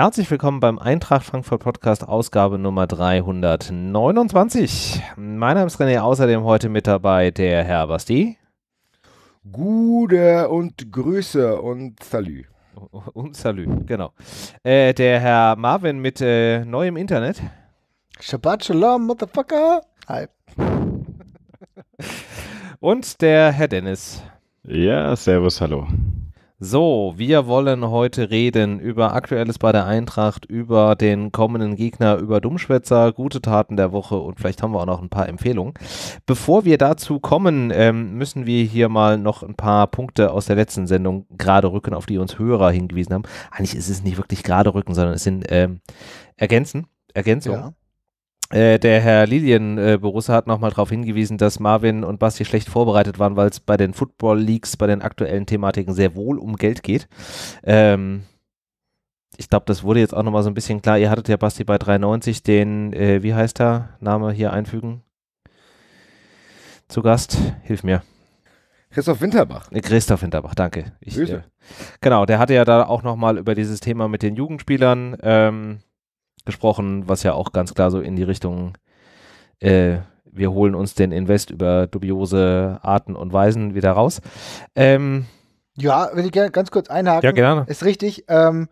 Herzlich willkommen beim Eintracht Frankfurt Podcast, Ausgabe Nummer 329. Mein Name ist René, außerdem heute mit dabei der Herr Basti. Gute und Grüße und Salü. Und Salü, genau. Äh, der Herr Marvin mit äh, neuem Internet. Shabbat Shalom, Motherfucker. Hi. und der Herr Dennis. Ja, servus, hallo. So, wir wollen heute reden über Aktuelles bei der Eintracht, über den kommenden Gegner, über Dummschwätzer, gute Taten der Woche und vielleicht haben wir auch noch ein paar Empfehlungen. Bevor wir dazu kommen, ähm, müssen wir hier mal noch ein paar Punkte aus der letzten Sendung gerade rücken, auf die uns Hörer hingewiesen haben. Eigentlich ist es nicht wirklich gerade rücken, sondern es sind ähm, Ergänzen, Ergänzungen. Ja. Äh, der Herr Lilien äh, Borussia hat nochmal darauf hingewiesen, dass Marvin und Basti schlecht vorbereitet waren, weil es bei den Football Leagues, bei den aktuellen Thematiken sehr wohl um Geld geht. Ähm, ich glaube, das wurde jetzt auch nochmal so ein bisschen klar. Ihr hattet ja Basti bei 93 den, äh, wie heißt er, Name hier einfügen. Zu Gast, hilf mir. Christoph Winterbach. Äh, Christoph Winterbach, danke. Ich, Grüße. Äh, genau, der hatte ja da auch nochmal über dieses Thema mit den Jugendspielern. Ähm, gesprochen, was ja auch ganz klar so in die Richtung, äh, wir holen uns den Invest über dubiose Arten und Weisen wieder raus. Ähm, ja, wenn ich gerne ganz kurz einhaken. Ja, gerne. Ist richtig. Ähm,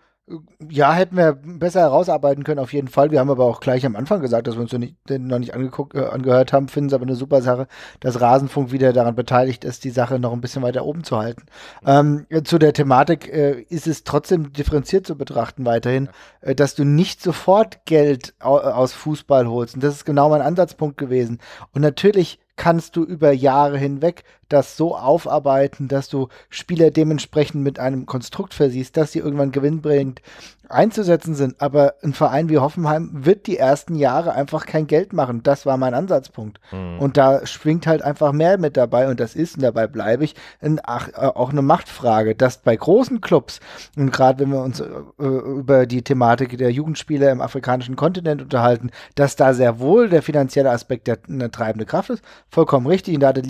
ja, hätten wir besser herausarbeiten können, auf jeden Fall. Wir haben aber auch gleich am Anfang gesagt, dass wir uns den noch nicht angeguckt, äh, angehört haben, finden es aber eine super Sache, dass Rasenfunk wieder daran beteiligt ist, die Sache noch ein bisschen weiter oben zu halten. Ähm, äh, zu der Thematik äh, ist es trotzdem differenziert zu betrachten weiterhin, äh, dass du nicht sofort Geld au aus Fußball holst. Und das ist genau mein Ansatzpunkt gewesen. Und natürlich kannst du über Jahre hinweg das so aufarbeiten, dass du Spieler dementsprechend mit einem Konstrukt versiehst, dass sie irgendwann Gewinn bringt, einzusetzen sind. Aber ein Verein wie Hoffenheim wird die ersten Jahre einfach kein Geld machen. Das war mein Ansatzpunkt. Mhm. Und da schwingt halt einfach mehr mit dabei und das ist, und dabei bleibe ich, ein, ach, äh, auch eine Machtfrage, dass bei großen Clubs, und gerade wenn wir uns äh, über die Thematik der Jugendspieler im afrikanischen Kontinent unterhalten, dass da sehr wohl der finanzielle Aspekt der, eine treibende Kraft ist, vollkommen richtig. Und da hat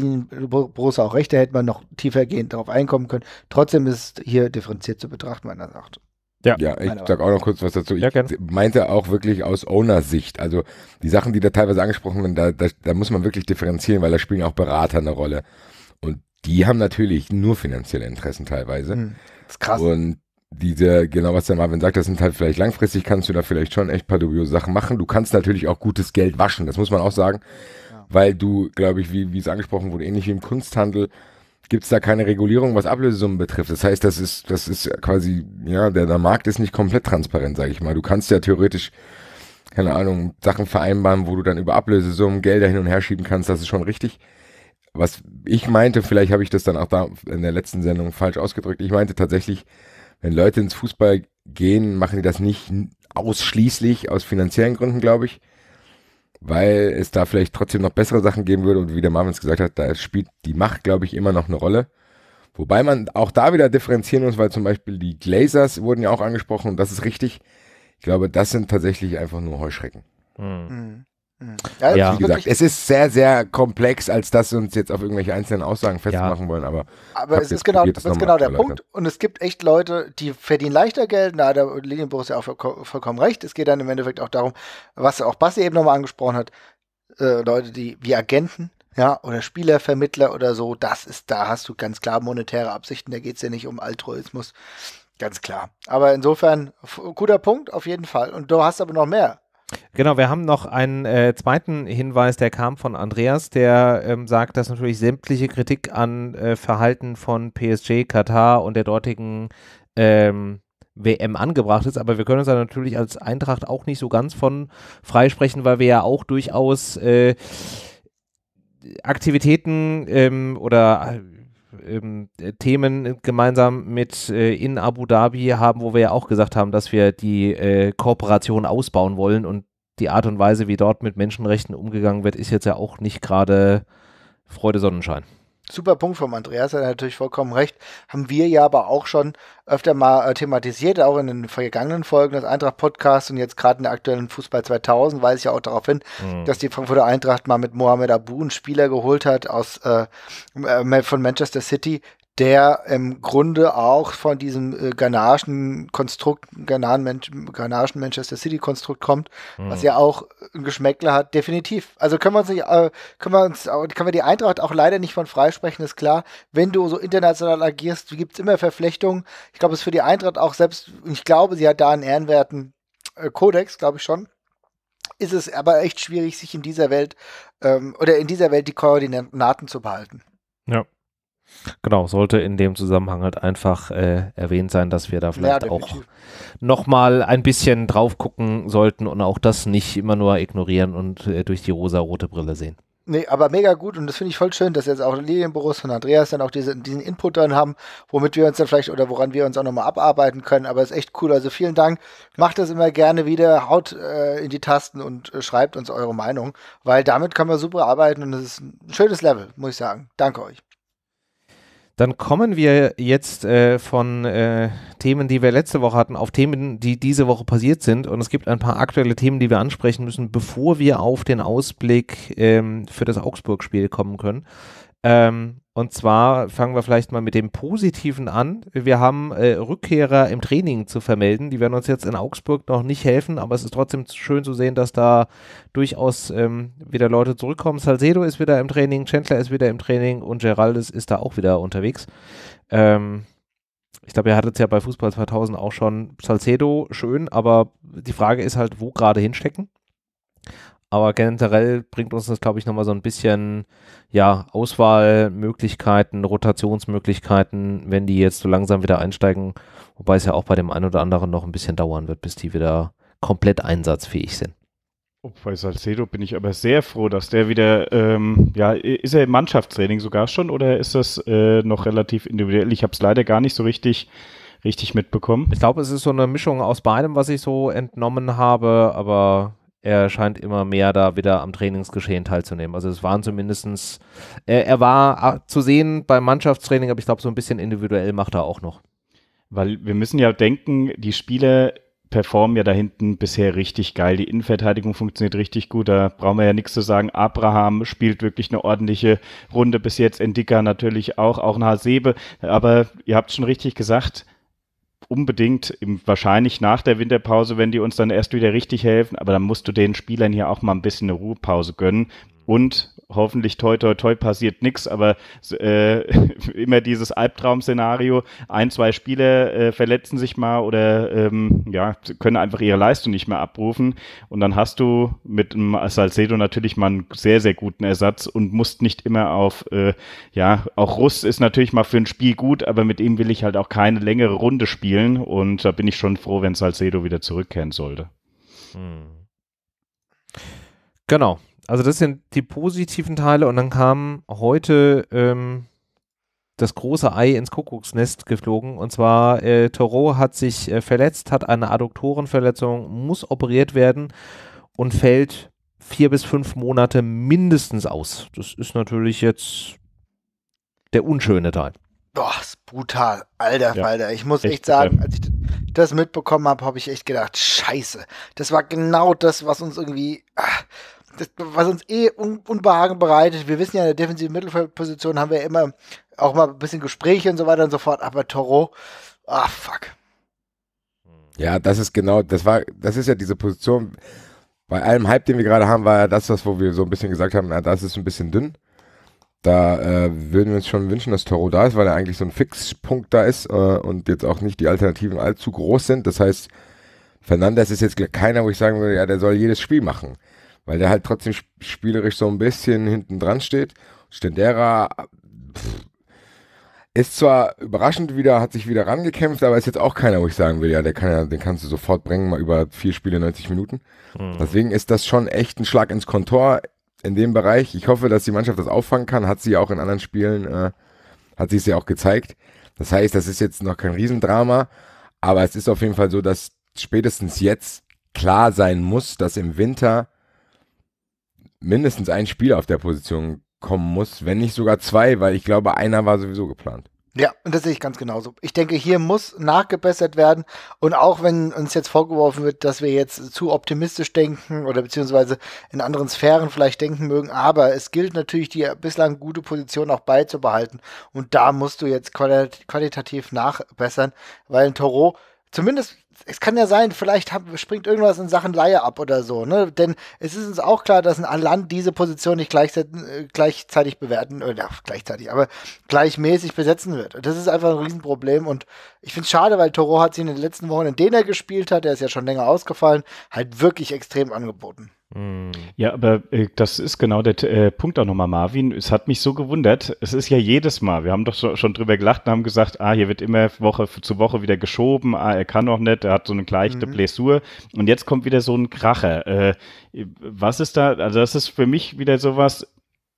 Borussia auch recht, da hätte man noch tiefer gehend darauf einkommen können. Trotzdem ist hier differenziert zu betrachten, meiner Sache. Ja, ja ich sag auch noch kurz was dazu. Ich ja, meinte auch wirklich aus Owner-Sicht. Also die Sachen, die da teilweise angesprochen werden, da, da, da muss man wirklich differenzieren, weil da spielen auch Berater eine Rolle. Und die haben natürlich nur finanzielle Interessen teilweise. Hm, das ist krass. Und diese, genau was der Marvin sagt, das sind halt vielleicht langfristig kannst du da vielleicht schon echt paar dubiose Sachen machen. Du kannst natürlich auch gutes Geld waschen, das muss man auch sagen. Ja. Weil du, glaube ich, wie, wie es angesprochen wurde, ähnlich wie im Kunsthandel, gibt es da keine Regulierung, was Ablösesummen betrifft. Das heißt, das ist, das ist quasi, ja, der, der Markt ist nicht komplett transparent, sage ich mal. Du kannst ja theoretisch, keine Ahnung, Sachen vereinbaren, wo du dann über Ablösesummen Gelder hin und her schieben kannst, das ist schon richtig. Was ich meinte, vielleicht habe ich das dann auch da in der letzten Sendung falsch ausgedrückt, ich meinte tatsächlich, wenn Leute ins Fußball gehen, machen die das nicht ausschließlich aus finanziellen Gründen, glaube ich, weil es da vielleicht trotzdem noch bessere Sachen geben würde und wie der Marvin es gesagt hat, da spielt die Macht, glaube ich, immer noch eine Rolle. Wobei man auch da wieder differenzieren muss, weil zum Beispiel die Glazers wurden ja auch angesprochen und das ist richtig. Ich glaube, das sind tatsächlich einfach nur Heuschrecken. Mhm. Ja, ja. Wie gesagt, es ist sehr, sehr komplex, als dass wir uns jetzt auf irgendwelche einzelnen Aussagen festmachen ja. wollen. Aber, aber es ist genau, probiert, das ist genau der Punkt. Und es gibt echt Leute, die verdienen leichter Geld. Na, da hat Linienbruch ist ja auch vollkommen recht. Es geht dann im Endeffekt auch darum, was auch Basti eben nochmal angesprochen hat. Äh, Leute, die wie Agenten, ja, oder Spielervermittler oder so, das ist, da hast du ganz klar monetäre Absichten, da geht es ja nicht um Altruismus. Ganz klar. Aber insofern, guter Punkt auf jeden Fall. Und du hast aber noch mehr Genau, wir haben noch einen äh, zweiten Hinweis, der kam von Andreas, der ähm, sagt, dass natürlich sämtliche Kritik an äh, Verhalten von PSG, Katar und der dortigen ähm, WM angebracht ist, aber wir können uns da natürlich als Eintracht auch nicht so ganz von freisprechen, weil wir ja auch durchaus äh, Aktivitäten ähm, oder ähm, äh, Themen gemeinsam mit äh, in Abu Dhabi haben, wo wir ja auch gesagt haben, dass wir die äh, Kooperation ausbauen wollen und die Art und Weise, wie dort mit Menschenrechten umgegangen wird, ist jetzt ja auch nicht gerade Freude Sonnenschein. Super Punkt vom Andreas, er hat natürlich vollkommen recht. Haben wir ja aber auch schon öfter mal äh, thematisiert, auch in den vergangenen Folgen des Eintracht-Podcasts und jetzt gerade in der aktuellen Fußball 2000 weise ich ja auch darauf hin, mhm. dass die Frankfurter Eintracht mal mit Mohamed Abu einen Spieler geholt hat aus, äh, äh von Manchester City, der im Grunde auch von diesem äh, Garnagen Konstrukt, Garnagen, Manchester City Konstrukt kommt, mhm. was ja auch ein Geschmäckler hat, definitiv. Also können wir uns nicht, äh, können wir uns, können wir die Eintracht auch leider nicht von freisprechen, ist klar. Wenn du so international agierst, gibt es immer Verflechtungen. Ich glaube, es ist für die Eintracht auch selbst, ich glaube, sie hat da einen ehrenwerten äh, Kodex, glaube ich schon ist es aber echt schwierig, sich in dieser Welt ähm, oder in dieser Welt die Koordinaten zu behalten. Ja, Genau, sollte in dem Zusammenhang halt einfach äh, erwähnt sein, dass wir da vielleicht ja, auch nochmal ein bisschen drauf gucken sollten und auch das nicht immer nur ignorieren und äh, durch die rosa-rote Brille sehen. Nee, aber mega gut und das finde ich voll schön, dass jetzt auch Lilian Boris und Andreas dann auch diese, diesen Input dann haben, womit wir uns dann vielleicht oder woran wir uns auch nochmal abarbeiten können. Aber ist echt cool. Also vielen Dank. Macht das immer gerne wieder, haut äh, in die Tasten und äh, schreibt uns eure Meinung, weil damit kann man super arbeiten und es ist ein schönes Level, muss ich sagen. Danke euch. Dann kommen wir jetzt äh, von äh, Themen, die wir letzte Woche hatten, auf Themen, die diese Woche passiert sind. Und es gibt ein paar aktuelle Themen, die wir ansprechen müssen, bevor wir auf den Ausblick ähm, für das Augsburg-Spiel kommen können. Ähm, und zwar fangen wir vielleicht mal mit dem Positiven an. Wir haben äh, Rückkehrer im Training zu vermelden. Die werden uns jetzt in Augsburg noch nicht helfen, aber es ist trotzdem schön zu sehen, dass da durchaus ähm, wieder Leute zurückkommen. Salcedo ist wieder im Training, Chandler ist wieder im Training und Geraldes ist da auch wieder unterwegs. Ähm, ich glaube, ihr hattet es ja bei Fußball 2000 auch schon. Salcedo schön, aber die Frage ist halt, wo gerade hinstecken. Aber generell bringt uns das, glaube ich, nochmal so ein bisschen, ja, Auswahlmöglichkeiten, Rotationsmöglichkeiten, wenn die jetzt so langsam wieder einsteigen. Wobei es ja auch bei dem einen oder anderen noch ein bisschen dauern wird, bis die wieder komplett einsatzfähig sind. Oh, bei Salcedo bin ich aber sehr froh, dass der wieder, ähm, ja, ist er im Mannschaftstraining sogar schon oder ist das äh, noch relativ individuell? Ich habe es leider gar nicht so richtig richtig mitbekommen. Ich glaube, es ist so eine Mischung aus beidem, was ich so entnommen habe, aber er scheint immer mehr da wieder am Trainingsgeschehen teilzunehmen. Also es waren zumindestens, äh, er war ah, zu sehen beim Mannschaftstraining, aber ich glaube, so ein bisschen individuell macht er auch noch. Weil wir müssen ja denken, die Spiele performen ja da hinten bisher richtig geil. Die Innenverteidigung funktioniert richtig gut, da brauchen wir ja nichts zu sagen. Abraham spielt wirklich eine ordentliche Runde bis jetzt, Endika natürlich auch, auch ein Hasebe. Aber ihr habt schon richtig gesagt, unbedingt, im, wahrscheinlich nach der Winterpause, wenn die uns dann erst wieder richtig helfen, aber dann musst du den Spielern hier auch mal ein bisschen eine Ruhepause gönnen. Und hoffentlich toi toi toi passiert nichts, aber äh, immer dieses Albtraum-Szenario, ein, zwei Spieler äh, verletzen sich mal oder ähm, ja, können einfach ihre Leistung nicht mehr abrufen und dann hast du mit einem Salcedo natürlich mal einen sehr, sehr guten Ersatz und musst nicht immer auf, äh, ja, auch Russ ist natürlich mal für ein Spiel gut, aber mit ihm will ich halt auch keine längere Runde spielen und da bin ich schon froh, wenn Salcedo wieder zurückkehren sollte. Hm. Genau. Also das sind die positiven Teile und dann kam heute ähm, das große Ei ins Kuckucksnest geflogen und zwar äh, Thoreau hat sich äh, verletzt, hat eine Adduktorenverletzung, muss operiert werden und fällt vier bis fünf Monate mindestens aus. Das ist natürlich jetzt der unschöne Teil. Boah, ist brutal. Alter, ja, Alter. Ich muss echt, echt sagen, als ich das mitbekommen habe, habe ich echt gedacht, scheiße. Das war genau das, was uns irgendwie... Ach, das, was uns eh un Unbehagen bereitet. Wir wissen ja, in der defensiven Mittelfeldposition haben wir immer auch mal ein bisschen Gespräche und so weiter und so fort. Aber Toro, ah, fuck. Hm. Ja, das ist genau, das war, das ist ja diese Position. Bei allem Hype, den wir gerade haben, war ja das, was, wo wir so ein bisschen gesagt haben, na, das ist ein bisschen dünn. Da äh, würden wir uns schon wünschen, dass Toro da ist, weil er eigentlich so ein Fixpunkt da ist äh, und jetzt auch nicht die Alternativen allzu groß sind. Das heißt, Fernandes ist jetzt keiner, wo ich sagen würde, ja, der soll jedes Spiel machen weil der halt trotzdem spielerisch so ein bisschen hinten dran steht. Stendera ist zwar überraschend wieder, hat sich wieder rangekämpft, aber ist jetzt auch keiner, wo ich sagen will, ja, der kann ja, den kannst du sofort bringen, mal über vier Spiele 90 Minuten. Mhm. Deswegen ist das schon echt ein Schlag ins Kontor in dem Bereich. Ich hoffe, dass die Mannschaft das auffangen kann. Hat sie auch in anderen Spielen, äh, hat sie es ja auch gezeigt. Das heißt, das ist jetzt noch kein Riesendrama, aber es ist auf jeden Fall so, dass spätestens jetzt klar sein muss, dass im Winter mindestens ein Spieler auf der Position kommen muss, wenn nicht sogar zwei, weil ich glaube, einer war sowieso geplant. Ja, und das sehe ich ganz genauso. Ich denke, hier muss nachgebessert werden. Und auch wenn uns jetzt vorgeworfen wird, dass wir jetzt zu optimistisch denken oder beziehungsweise in anderen Sphären vielleicht denken mögen, aber es gilt natürlich, die bislang gute Position auch beizubehalten. Und da musst du jetzt qualitativ nachbessern, weil ein Toro zumindest, es kann ja sein, vielleicht hab, springt irgendwas in Sachen Laie ab oder so, ne? Denn es ist uns auch klar, dass ein Land diese Position nicht gleichzeitig, äh, gleichzeitig bewerten, oder äh, gleichzeitig, aber gleichmäßig besetzen wird. Und das ist einfach ein Riesenproblem und ich finde es schade, weil Toro hat sich in den letzten Wochen, in denen er gespielt hat, der ist ja schon länger ausgefallen, halt wirklich extrem angeboten. Hm. Ja, aber äh, das ist genau der äh, Punkt auch nochmal, Marvin. Es hat mich so gewundert. Es ist ja jedes Mal. Wir haben doch so, schon drüber gelacht und haben gesagt, ah, hier wird immer Woche zu Woche wieder geschoben. Ah, er kann noch nicht. Er hat so eine gleiche mhm. Blessur. Und jetzt kommt wieder so ein Kracher. Äh, was ist da? Also das ist für mich wieder sowas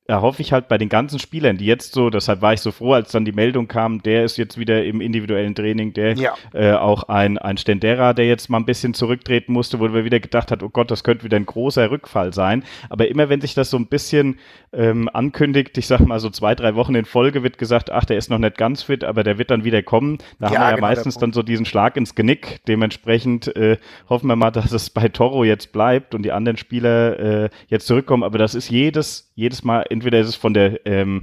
erhoffe ich halt bei den ganzen Spielern, die jetzt so, deshalb war ich so froh, als dann die Meldung kam, der ist jetzt wieder im individuellen Training, der ja. äh, auch ein, ein Stendera, der jetzt mal ein bisschen zurücktreten musste, wo wir wieder gedacht hat, oh Gott, das könnte wieder ein großer Rückfall sein. Aber immer wenn sich das so ein bisschen ähm, ankündigt, ich sag mal so zwei, drei Wochen in Folge wird gesagt, ach, der ist noch nicht ganz fit, aber der wird dann wieder kommen. Da ja, haben wir ja genau meistens dann so diesen Schlag ins Genick. Dementsprechend äh, hoffen wir mal, dass es bei Toro jetzt bleibt und die anderen Spieler äh, jetzt zurückkommen. Aber das ist jedes jedes Mal, entweder ist es von der, ähm,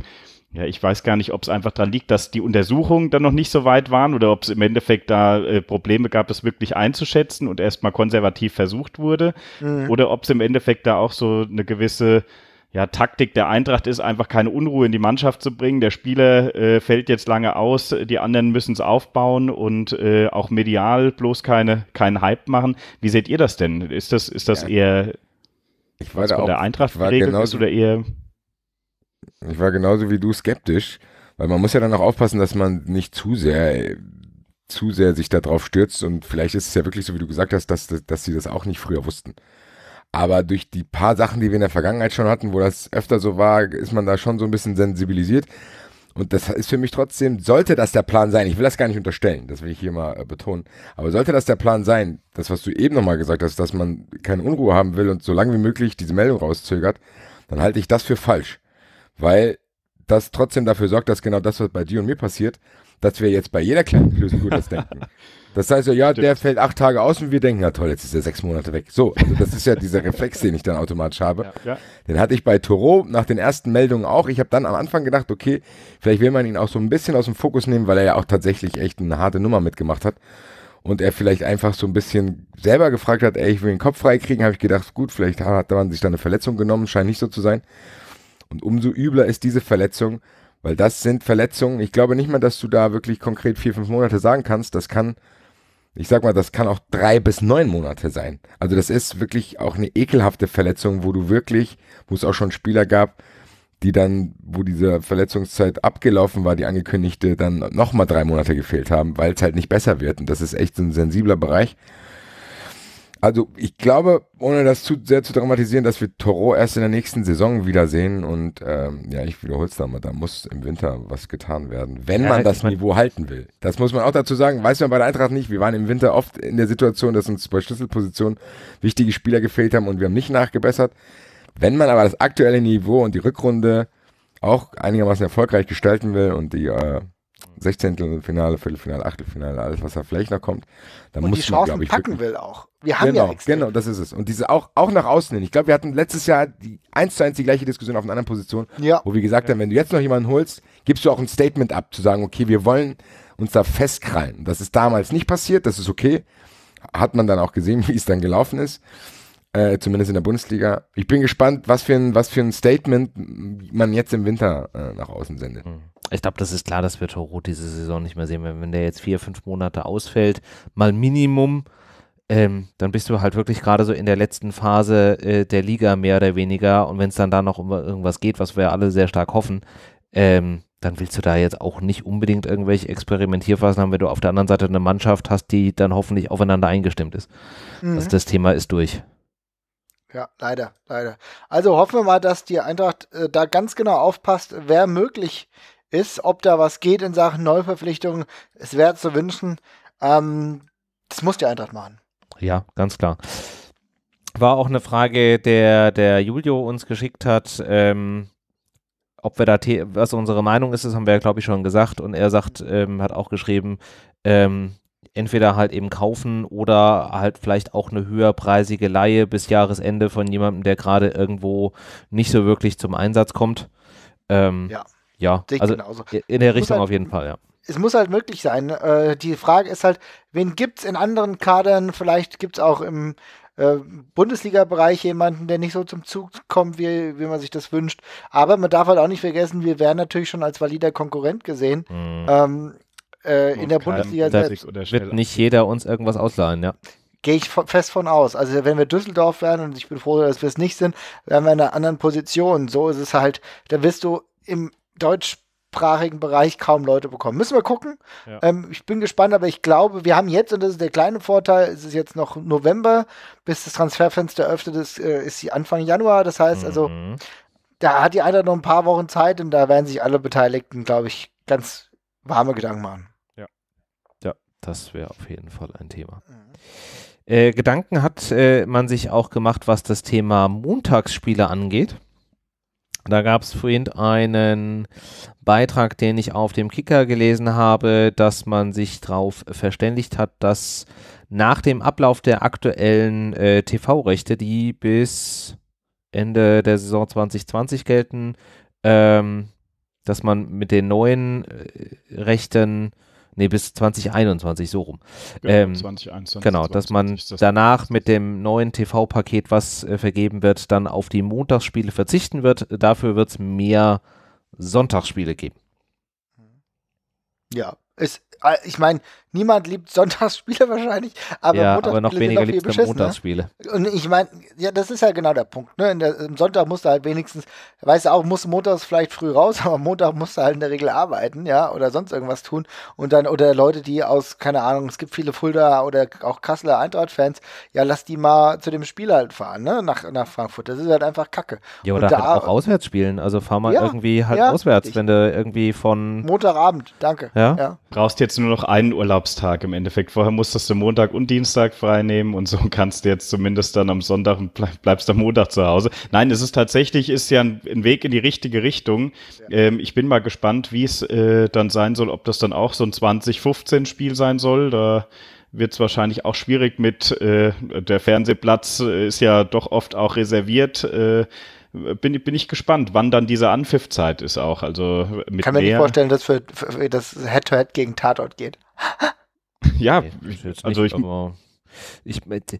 ja, ich weiß gar nicht, ob es einfach daran liegt, dass die Untersuchungen dann noch nicht so weit waren oder ob es im Endeffekt da äh, Probleme gab, es wirklich einzuschätzen und erstmal konservativ versucht wurde. Mhm. Oder ob es im Endeffekt da auch so eine gewisse ja, Taktik der Eintracht ist, einfach keine Unruhe in die Mannschaft zu bringen. Der Spieler äh, fällt jetzt lange aus, die anderen müssen es aufbauen und äh, auch medial bloß keine, keinen Hype machen. Wie seht ihr das denn? Ist das, ist das ja. eher ich also war Was da auch. Der Eintracht war genauso, oder eher. Ich war genauso wie du skeptisch, weil man muss ja dann auch aufpassen, dass man nicht zu sehr zu sehr sich darauf stürzt und vielleicht ist es ja wirklich so, wie du gesagt hast, dass, dass, dass sie das auch nicht früher wussten. Aber durch die paar Sachen, die wir in der Vergangenheit schon hatten, wo das öfter so war, ist man da schon so ein bisschen sensibilisiert. Und das ist für mich trotzdem, sollte das der Plan sein, ich will das gar nicht unterstellen, das will ich hier mal äh, betonen, aber sollte das der Plan sein, das, was du eben nochmal gesagt hast, dass man keine Unruhe haben will und so lange wie möglich diese Meldung rauszögert, dann halte ich das für falsch. Weil das trotzdem dafür sorgt, dass genau das, was bei dir und mir passiert, dass wir jetzt bei jeder kleinen Lösung gut das denken. Das heißt ja, ja, der fällt acht Tage aus und wir denken, na toll, jetzt ist er sechs Monate weg. So, also das ist ja dieser Reflex, den ich dann automatisch habe. Ja, ja. Den hatte ich bei Toro nach den ersten Meldungen auch. Ich habe dann am Anfang gedacht, okay, vielleicht will man ihn auch so ein bisschen aus dem Fokus nehmen, weil er ja auch tatsächlich echt eine harte Nummer mitgemacht hat. Und er vielleicht einfach so ein bisschen selber gefragt hat, ey, ich will den Kopf freikriegen, habe ich gedacht, gut, vielleicht hat man sich da eine Verletzung genommen, scheint nicht so zu sein. Und umso übler ist diese Verletzung, weil das sind Verletzungen. Ich glaube nicht mal, dass du da wirklich konkret vier, fünf Monate sagen kannst. Das kann ich sag mal, das kann auch drei bis neun Monate sein. Also das ist wirklich auch eine ekelhafte Verletzung, wo du wirklich, wo es auch schon Spieler gab, die dann, wo diese Verletzungszeit abgelaufen war, die angekündigte, dann nochmal drei Monate gefehlt haben, weil es halt nicht besser wird. Und das ist echt so ein sensibler Bereich also ich glaube, ohne das zu sehr zu dramatisieren, dass wir Toro erst in der nächsten Saison wiedersehen. Und ähm, ja, ich wiederhole es damit, da muss im Winter was getan werden, wenn ja, man das Niveau halten will. Das muss man auch dazu sagen, weiß man bei der Eintracht nicht. Wir waren im Winter oft in der Situation, dass uns bei Schlüsselpositionen wichtige Spieler gefehlt haben und wir haben nicht nachgebessert. Wenn man aber das aktuelle Niveau und die Rückrunde auch einigermaßen erfolgreich gestalten will und die äh, Sechzehntelfinale, Viertelfinale, Achtelfinale, alles, was da vielleicht noch kommt. Da und muss die Chancen man, ich, packen will auch. Wir haben genau, ja extrem. Genau, das ist es. Und diese auch, auch nach außen hin. Ich glaube, wir hatten letztes Jahr die eins zu eins die gleiche Diskussion auf einer anderen Position, ja. wo wir gesagt ja. haben, wenn du jetzt noch jemanden holst, gibst du auch ein Statement ab, zu sagen, okay, wir wollen uns da festkrallen. Das ist damals nicht passiert, das ist okay. Hat man dann auch gesehen, wie es dann gelaufen ist äh, zumindest in der Bundesliga. Ich bin gespannt, was für ein, was für ein Statement man jetzt im Winter äh, nach außen sendet. Hm. Ich glaube, das ist klar, dass wir Toro diese Saison nicht mehr sehen. Wenn, wenn der jetzt vier, fünf Monate ausfällt, mal Minimum, ähm, dann bist du halt wirklich gerade so in der letzten Phase äh, der Liga mehr oder weniger. Und wenn es dann da noch um irgendwas geht, was wir alle sehr stark hoffen, ähm, dann willst du da jetzt auch nicht unbedingt irgendwelche Experimentierphasen haben, wenn du auf der anderen Seite eine Mannschaft hast, die dann hoffentlich aufeinander eingestimmt ist. Mhm. Also das Thema ist durch. Ja, leider, leider. Also hoffen wir mal, dass die Eintracht äh, da ganz genau aufpasst, wer möglich ist, ob da was geht in Sachen Neuverpflichtungen. Es wäre zu wünschen. Ähm, das muss die Eintracht machen. Ja, ganz klar. War auch eine Frage, der, der Julio uns geschickt hat. Ähm, ob wir da, was unsere Meinung ist, das haben wir ja, glaube ich, schon gesagt. Und er sagt, ähm, hat auch geschrieben, ähm, entweder halt eben kaufen oder halt vielleicht auch eine höherpreisige Laie bis Jahresende von jemandem, der gerade irgendwo nicht so wirklich zum Einsatz kommt. Ähm, ja. Ja, also genauso. in der Richtung halt, auf jeden Fall, ja. Es muss halt möglich sein. Ne? Äh, die Frage ist halt, wen gibt es in anderen Kadern? Vielleicht gibt es auch im äh, Bundesliga-Bereich jemanden, der nicht so zum Zug kommt, wie, wie man sich das wünscht. Aber man darf halt auch nicht vergessen, wir werden natürlich schon als valider Konkurrent gesehen. Mhm. Ähm, äh, in der Bundesliga selbst. Wird nicht jeder uns irgendwas ausleihen, ja. Gehe ich fest von aus. Also wenn wir Düsseldorf werden, und ich bin froh, dass wir es nicht sind, werden wir in einer anderen Position. So ist es halt, da wirst du im deutschsprachigen Bereich kaum Leute bekommen. Müssen wir gucken. Ja. Ähm, ich bin gespannt, aber ich glaube, wir haben jetzt, und das ist der kleine Vorteil, es ist jetzt noch November, bis das Transferfenster öffnet, ist, äh, ist die Anfang Januar. Das heißt also, mhm. also, da hat die Eintracht noch ein paar Wochen Zeit und da werden sich alle Beteiligten, glaube ich, ganz warme Gedanken machen. Ja. Ja, das wäre auf jeden Fall ein Thema. Mhm. Äh, Gedanken hat äh, man sich auch gemacht, was das Thema Montagsspiele angeht. Da gab es vorhin einen Beitrag, den ich auf dem Kicker gelesen habe, dass man sich darauf verständigt hat, dass nach dem Ablauf der aktuellen äh, TV-Rechte, die bis Ende der Saison 2020 gelten, ähm, dass man mit den neuen äh, Rechten nee, bis 2021, so rum. Genau, ähm, 2021, genau dass man 20, das danach mit dem neuen TV-Paket, was äh, vergeben wird, dann auf die Montagsspiele verzichten wird. Dafür wird es mehr Sonntagsspiele geben. Ja, es, Ah, ich meine, niemand liebt Sonntagsspiele wahrscheinlich, aber, ja, aber noch weniger liebt es Montagsspiele. Und ich meine, ja, das ist ja genau der Punkt. Ne? Der, Im Sonntag musst du halt wenigstens, weißt du auch, musst montags vielleicht früh raus, aber Montag musst du halt in der Regel arbeiten, ja, oder sonst irgendwas tun. Und dann, oder Leute, die aus, keine Ahnung, es gibt viele Fulda oder auch Kasseler Eintracht-Fans, ja, lass die mal zu dem Spiel halt fahren, ne, nach, nach Frankfurt. Das ist halt einfach Kacke. Ja, oder halt auch auswärts spielen. Also fahr mal ja, irgendwie halt ja, auswärts, richtig. wenn du irgendwie von. Montagabend, danke. Ja. ja. Brauchst dir jetzt nur noch einen Urlaubstag im Endeffekt. Vorher musstest du Montag und Dienstag frei nehmen und so kannst du jetzt zumindest dann am Sonntag und bleib, bleibst am Montag zu Hause. Nein, es ist tatsächlich, ist ja ein, ein Weg in die richtige Richtung. Ja. Ähm, ich bin mal gespannt, wie es äh, dann sein soll, ob das dann auch so ein 2015-Spiel sein soll. Da wird es wahrscheinlich auch schwierig mit, äh, der Fernsehplatz äh, ist ja doch oft auch reserviert. Äh, bin, bin ich gespannt, wann dann diese Anpfiffzeit ist auch. Also mit Kann mir nicht vorstellen, dass für, für, das Head-to-Head -Head gegen Tatort geht. ja, nee, also nicht, ich, ich, mit, äh,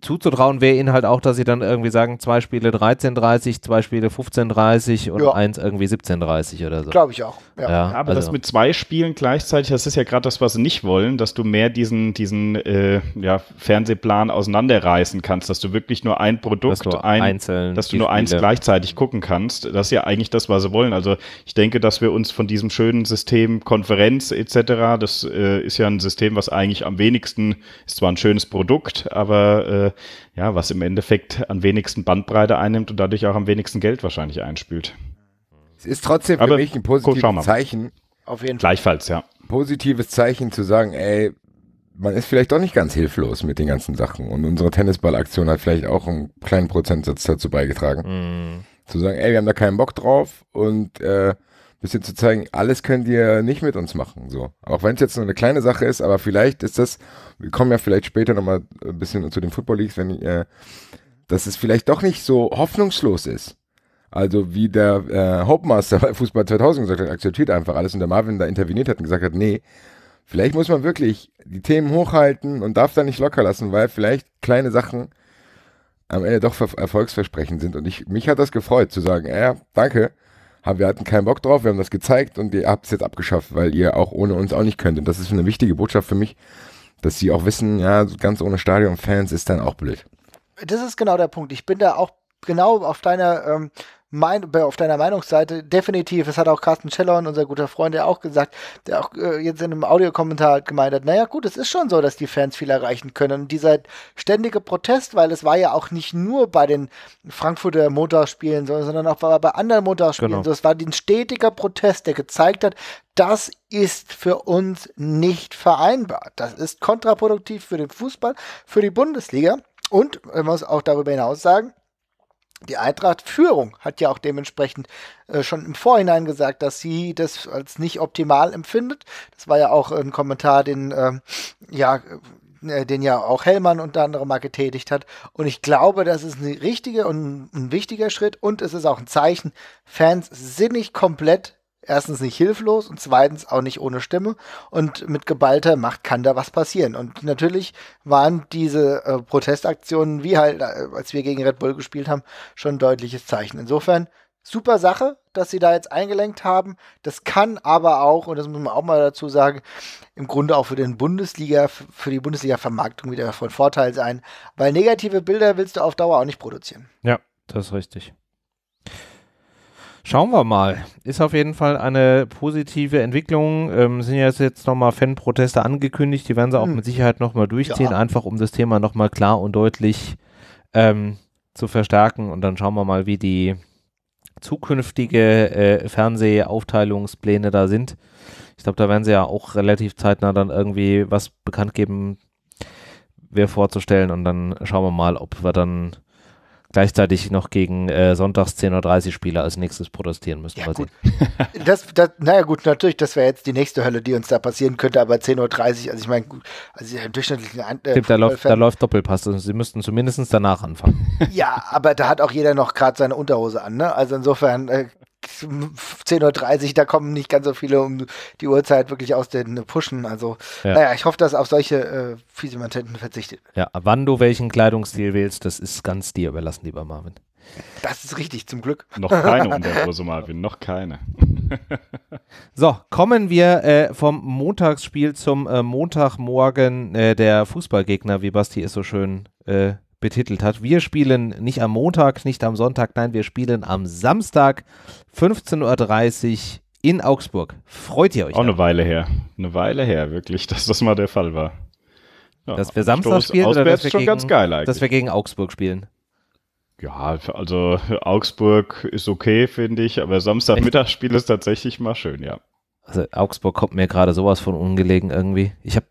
zuzutrauen wäre ihnen halt auch, dass sie dann irgendwie sagen, zwei Spiele 13.30, zwei Spiele 15.30 und ja. eins irgendwie 17.30 oder so. Glaube ich auch. Ja. ja aber also. das mit zwei Spielen gleichzeitig, das ist ja gerade das, was sie nicht wollen, dass du mehr diesen, diesen äh, ja, Fernsehplan auseinanderreißen kannst, dass du wirklich nur ein Produkt, dass ein, einzeln dass du nur Spiele. eins gleichzeitig gucken kannst. Das ist ja eigentlich das, was sie wollen. Also ich denke, dass wir uns von diesem schönen System Konferenz etc., das äh, ist ja ein System, was eigentlich am wenigsten, ist zwar ein schönes Produkt, aber äh, ja, was im Endeffekt am wenigsten Bandbreite einnimmt und dadurch auch am wenigsten Geld wahrscheinlich einspült. Es ist trotzdem aber für mich ein positives cool, Zeichen. Auf jeden Gleichfalls, Fall. ja. Positives Zeichen zu sagen, ey, man ist vielleicht doch nicht ganz hilflos mit den ganzen Sachen. Und unsere Tennisballaktion hat vielleicht auch einen kleinen Prozentsatz dazu beigetragen. Mm. Zu sagen, ey, wir haben da keinen Bock drauf und äh, bisschen zu zeigen, alles könnt ihr nicht mit uns machen. So. Auch wenn es jetzt nur eine kleine Sache ist, aber vielleicht ist das, wir kommen ja vielleicht später nochmal ein bisschen zu den Football Leagues, wenn, äh, dass es vielleicht doch nicht so hoffnungslos ist. Also wie der äh, Hauptmaster bei Fußball 2000 gesagt hat, akzeptiert einfach alles und der Marvin da interveniert hat und gesagt hat, nee, vielleicht muss man wirklich die Themen hochhalten und darf da nicht locker lassen, weil vielleicht kleine Sachen am Ende doch erfolgsversprechend sind. Und ich, mich hat das gefreut zu sagen, ja, danke, aber wir hatten keinen Bock drauf, wir haben das gezeigt und ihr habt es jetzt abgeschafft, weil ihr auch ohne uns auch nicht könnt. Und das ist eine wichtige Botschaft für mich, dass sie auch wissen, ja, ganz ohne Stadionfans ist dann auch blöd. Das ist genau der Punkt. Ich bin da auch genau auf deiner ähm, mein, auf deiner Meinungsseite. Definitiv, es hat auch Carsten Schellhorn, unser guter Freund, ja auch gesagt, der auch äh, jetzt in einem Audiokommentar halt gemeint hat, naja gut, es ist schon so, dass die Fans viel erreichen können. Und dieser ständige Protest, weil es war ja auch nicht nur bei den Frankfurter Montagsspielen, sondern auch bei, anderen Motorspielen, Genau. So, es war ein stetiger Protest, der gezeigt hat, das ist für uns nicht vereinbar. Das ist kontraproduktiv für den Fußball, für die Bundesliga. Und man muss auch darüber hinaus sagen, die Eintracht-Führung hat ja auch dementsprechend äh, schon im Vorhinein gesagt, dass sie das als nicht optimal empfindet. Das war ja auch ein Kommentar, den ähm, ja äh, den ja auch Hellmann unter anderem mal getätigt hat. Und ich glaube, das ist eine richtige und ein wichtiger Schritt und es ist auch ein Zeichen. Fans sind nicht komplett erstens nicht hilflos und zweitens auch nicht ohne Stimme. Und mit geballter Macht kann da was passieren. Und natürlich waren diese äh, Protestaktionen, wie halt, äh, als wir gegen Red Bull gespielt haben, schon ein deutliches Zeichen. Insofern, super Sache, dass sie da jetzt eingelenkt haben. Das kann aber auch, und das muss man auch mal dazu sagen, im Grunde auch für den Bundesliga, für die Bundesliga-Vermarktung wieder von Vorteil sein, weil negative Bilder willst du auf Dauer auch nicht produzieren. Ja, das ist richtig. Schauen wir mal. Ist auf jeden Fall eine positive Entwicklung. Ähm, sind ja jetzt nochmal Fanproteste angekündigt. Die werden sie auch hm. mit Sicherheit nochmal durchziehen, ja. einfach um das Thema nochmal klar und deutlich ähm, zu verstärken. Und dann schauen wir mal, wie die zukünftige äh, Fernsehaufteilungspläne da sind. Ich glaube, da werden sie ja auch relativ zeitnah dann irgendwie was bekannt geben, wer vorzustellen. Und dann schauen wir mal, ob wir dann gleichzeitig noch gegen äh, sonntags 10.30 Uhr Spieler als nächstes protestieren müssen. Ja, gut. das, das, naja gut, natürlich, das wäre jetzt die nächste Hölle, die uns da passieren könnte, aber 10.30 Uhr, also ich meine, also im durchschnittlichen äh, da, läuft, da läuft Doppelpass, also sie müssten zumindest danach anfangen. ja, aber da hat auch jeder noch gerade seine Unterhose an, ne? Also insofern äh, 10.30 Uhr, da kommen nicht ganz so viele um die Uhrzeit wirklich aus den Pushen. Also, ja. naja, ich hoffe, dass auf solche äh, Fiesemantetten verzichtet wird. Ja, wann du welchen Kleidungsstil wählst, das ist ganz dir überlassen, lieber Marvin. Das ist richtig, zum Glück. Noch keine Unterhose, Marvin, noch keine. so, kommen wir äh, vom Montagsspiel zum äh, Montagmorgen äh, der Fußballgegner, wie Basti es so schön äh, betitelt hat. Wir spielen nicht am Montag, nicht am Sonntag, nein, wir spielen am Samstag 15.30 Uhr in Augsburg. Freut ihr euch? Auch dann? eine Weile her. Eine Weile her, wirklich, dass das mal der Fall war. Ja, dass wir Samstag Stoß spielen oder dass wir, gegen, ganz geil eigentlich. dass wir gegen Augsburg spielen? Ja, also Augsburg ist okay, finde ich, aber Samstagmittagsspiel ist tatsächlich mal schön, ja. Also Augsburg kommt mir gerade sowas von ungelegen irgendwie. Ich habe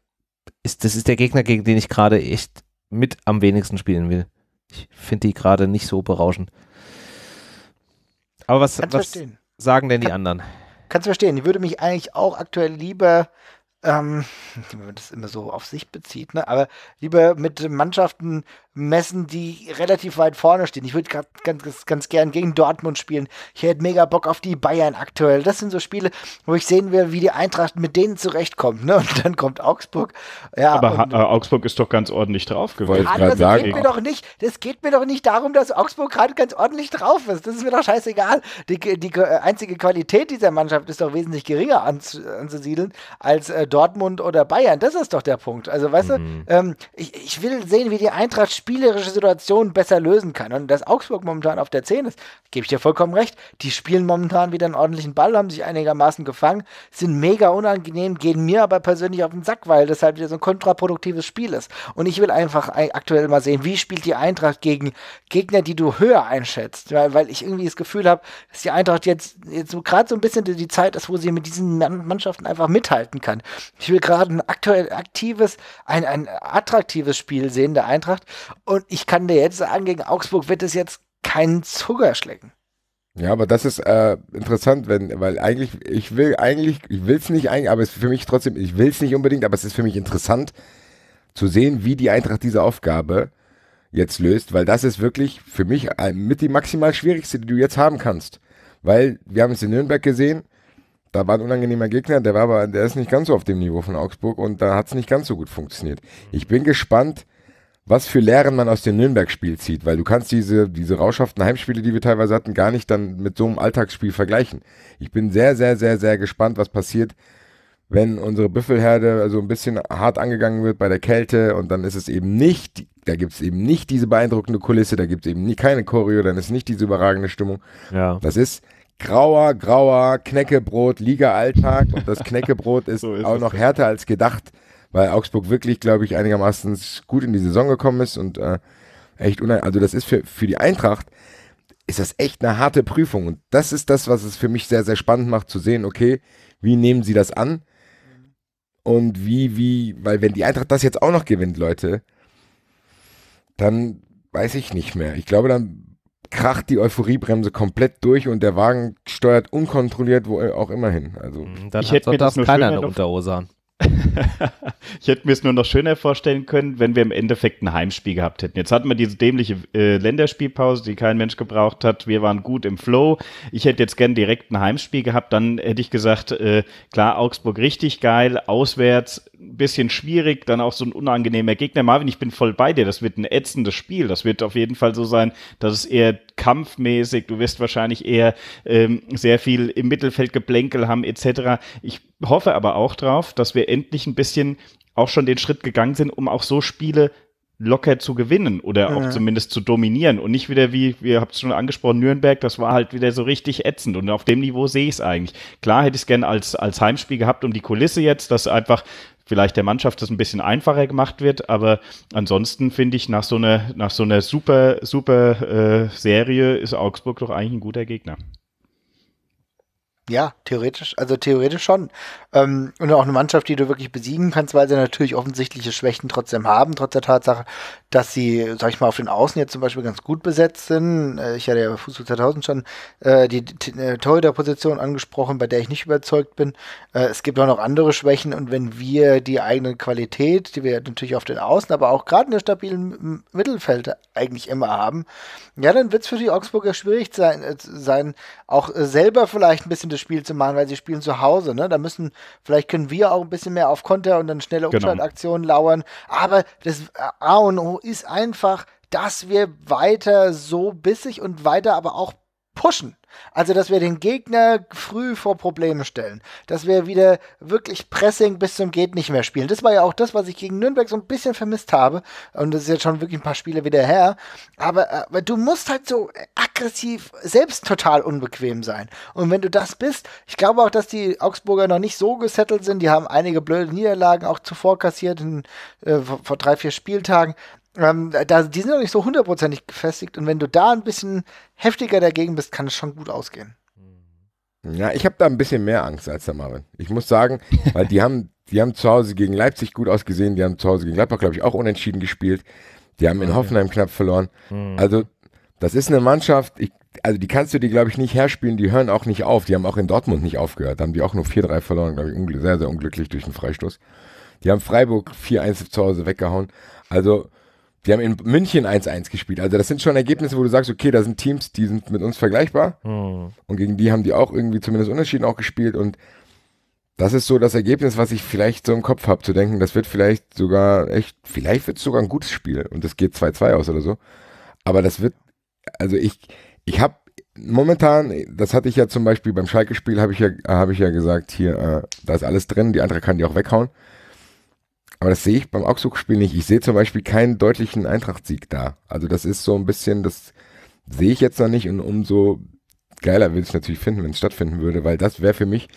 ist, das ist der Gegner, gegen den ich gerade echt mit am wenigsten spielen will. Ich finde die gerade nicht so berauschend. Aber was, was sagen denn die anderen? Kannst du verstehen. Ich würde mich eigentlich auch aktuell lieber ähm, wenn man das immer so auf sich bezieht, ne? aber lieber mit Mannschaften messen, die relativ weit vorne stehen. Ich würde ganz, ganz gern gegen Dortmund spielen. Ich hätte mega Bock auf die Bayern aktuell. Das sind so Spiele, wo ich sehen will, wie die Eintracht mit denen zurechtkommt. Ne? Und dann kommt Augsburg. Ja, aber und, äh, Augsburg ist doch ganz ordentlich drauf gewesen. Das sagen. geht mir doch nicht. Das geht mir doch nicht darum, dass Augsburg gerade ganz ordentlich drauf ist. Das ist mir doch scheißegal. Die, die äh, einzige Qualität dieser Mannschaft ist doch wesentlich geringer anzusiedeln als äh, Dortmund oder Bayern. Das ist doch der Punkt. Also, weißt mhm. du, ähm, ich, ich, will sehen, wie die Eintracht spielerische Situationen besser lösen kann. Und dass Augsburg momentan auf der 10 ist, gebe ich dir vollkommen recht. Die spielen momentan wieder einen ordentlichen Ball, haben sich einigermaßen gefangen, sind mega unangenehm, gehen mir aber persönlich auf den Sack, weil das halt wieder so ein kontraproduktives Spiel ist. Und ich will einfach aktuell mal sehen, wie spielt die Eintracht gegen Gegner, die du höher einschätzt. Weil, weil ich irgendwie das Gefühl habe, dass die Eintracht jetzt, jetzt so gerade so ein bisschen die Zeit ist, wo sie mit diesen Mannschaften einfach mithalten kann. Ich will gerade ein aktuell aktives, ein, ein attraktives Spiel sehen der Eintracht. Und ich kann dir jetzt sagen, gegen Augsburg wird es jetzt keinen Zucker schlecken. Ja, aber das ist äh, interessant, wenn, weil eigentlich, ich will eigentlich, ich will es nicht eigentlich, aber es ist für mich trotzdem, ich will es nicht unbedingt, aber es ist für mich interessant zu sehen, wie die Eintracht diese Aufgabe jetzt löst, weil das ist wirklich für mich mit die maximal schwierigste, die du jetzt haben kannst. Weil wir haben es in Nürnberg gesehen, da war ein unangenehmer Gegner, der war aber, der ist nicht ganz so auf dem Niveau von Augsburg und da hat es nicht ganz so gut funktioniert. Ich bin gespannt, was für Lehren man aus dem Nürnberg-Spiel zieht, weil du kannst diese, diese rauschhaften Heimspiele, die wir teilweise hatten, gar nicht dann mit so einem Alltagsspiel vergleichen. Ich bin sehr, sehr, sehr, sehr gespannt, was passiert, wenn unsere Büffelherde so ein bisschen hart angegangen wird bei der Kälte und dann ist es eben nicht, da gibt es eben nicht diese beeindruckende Kulisse, da gibt es eben nie, keine Choreo, dann ist nicht diese überragende Stimmung. Ja. Das ist grauer, grauer Kneckebrot Liga-Alltag. Und das Kneckebrot ist, so ist auch noch härter als gedacht, weil Augsburg wirklich, glaube ich, einigermaßen gut in die Saison gekommen ist und äh, echt unheimlich. Also, das ist für, für die Eintracht, ist das echt eine harte Prüfung. Und das ist das, was es für mich sehr, sehr spannend macht, zu sehen, okay, wie nehmen sie das an? Und wie, wie, weil wenn die Eintracht das jetzt auch noch gewinnt, Leute, dann weiß ich nicht mehr. Ich glaube, dann kracht die Euphoriebremse komplett durch und der Wagen steuert unkontrolliert wo er äh, auch immer hin. Also mhm, dann ich hätte mir das keiner eine Unterhose an. ich hätte mir es nur noch schöner vorstellen können, wenn wir im Endeffekt ein Heimspiel gehabt hätten. Jetzt hatten wir diese dämliche äh, Länderspielpause, die kein Mensch gebraucht hat. Wir waren gut im Flow. Ich hätte jetzt gern direkt ein Heimspiel gehabt. Dann hätte ich gesagt, äh, klar, Augsburg richtig geil, auswärts ein bisschen schwierig, dann auch so ein unangenehmer Gegner. Marvin, ich bin voll bei dir. Das wird ein ätzendes Spiel. Das wird auf jeden Fall so sein, dass es eher kampfmäßig, du wirst wahrscheinlich eher ähm, sehr viel im Mittelfeld Geplänkel haben etc. Ich hoffe aber auch drauf, dass wir endlich ein bisschen auch schon den Schritt gegangen sind, um auch so Spiele locker zu gewinnen oder auch mhm. zumindest zu dominieren und nicht wieder wie, ihr habt es schon angesprochen, Nürnberg, das war halt wieder so richtig ätzend und auf dem Niveau sehe ich es eigentlich. Klar hätte ich es gerne als, als Heimspiel gehabt um die Kulisse jetzt, dass einfach vielleicht der Mannschaft das ein bisschen einfacher gemacht wird, aber ansonsten finde ich nach so einer, nach so einer super, super äh, Serie ist Augsburg doch eigentlich ein guter Gegner. Ja, theoretisch, also theoretisch schon. Ähm, und auch eine Mannschaft, die du wirklich besiegen kannst, weil sie natürlich offensichtliche Schwächen trotzdem haben, trotz der Tatsache, dass sie, sag ich mal, auf den Außen jetzt zum Beispiel ganz gut besetzt sind. Äh, ich hatte ja bei Fußball 2000 schon äh, die äh, position angesprochen, bei der ich nicht überzeugt bin. Äh, es gibt auch noch andere Schwächen und wenn wir die eigene Qualität, die wir natürlich auf den Außen, aber auch gerade in der stabilen Mittelfeld eigentlich immer haben, ja, dann wird es für die Augsburger schwierig sein, äh, sein auch äh, selber vielleicht ein bisschen das Spiel zu machen, weil sie spielen zu Hause. Ne? Da müssen, vielleicht können wir auch ein bisschen mehr auf Konter und dann schnelle genau. Umschaltaktionen genau. lauern. Aber das äh, A und O ist einfach, dass wir weiter so bissig und weiter aber auch pushen. Also, dass wir den Gegner früh vor Probleme stellen. Dass wir wieder wirklich Pressing bis zum Geht nicht mehr spielen. Das war ja auch das, was ich gegen Nürnberg so ein bisschen vermisst habe. Und das ist jetzt schon wirklich ein paar Spiele wieder her. Aber, aber äh, du musst halt so aggressiv, selbst total unbequem sein. Und wenn du das bist, ich glaube auch, dass die Augsburger noch nicht so gesettelt sind. Die haben einige blöde Niederlagen auch zuvor kassiert in, äh, vor drei, vier Spieltagen ähm, da, die sind noch nicht so hundertprozentig gefestigt und wenn du da ein bisschen heftiger dagegen bist, kann es schon gut ausgehen. Ja, ich habe da ein bisschen mehr Angst als der Marvin. Ich muss sagen, weil die haben, die haben zu Hause gegen Leipzig gut ausgesehen, die haben zu Hause gegen Leipzig, glaube ich, auch unentschieden gespielt. Die haben in ah, Hoffenheim knapp verloren. Hm. Also, das ist eine Mannschaft, ich, also die kannst du dir, glaube ich, nicht herspielen, die hören auch nicht auf. Die haben auch in Dortmund nicht aufgehört, da haben die auch nur 4-3 verloren, glaube ich, sehr, sehr unglücklich durch den Freistoß. Die haben Freiburg 4-1 zu Hause weggehauen. Also, die haben in München 1-1 gespielt. Also das sind schon Ergebnisse, wo du sagst, okay, da sind Teams, die sind mit uns vergleichbar. Mhm. Und gegen die haben die auch irgendwie zumindest Unterschieden auch gespielt. Und das ist so das Ergebnis, was ich vielleicht so im Kopf habe, zu denken, das wird vielleicht sogar echt, vielleicht wird es sogar ein gutes Spiel und das geht 2-2 aus oder so. Aber das wird, also ich, ich habe momentan, das hatte ich ja zum Beispiel beim Schalke-Spiel, habe ich ja, habe ich ja gesagt, hier, äh, da ist alles drin, die andere kann die auch weghauen. Aber das sehe ich beim Augsburg-Spiel nicht. Ich sehe zum Beispiel keinen deutlichen Eintracht-Sieg da. Also das ist so ein bisschen, das sehe ich jetzt noch nicht und umso geiler würde ich es natürlich finden, wenn es stattfinden würde, weil das wäre für mich,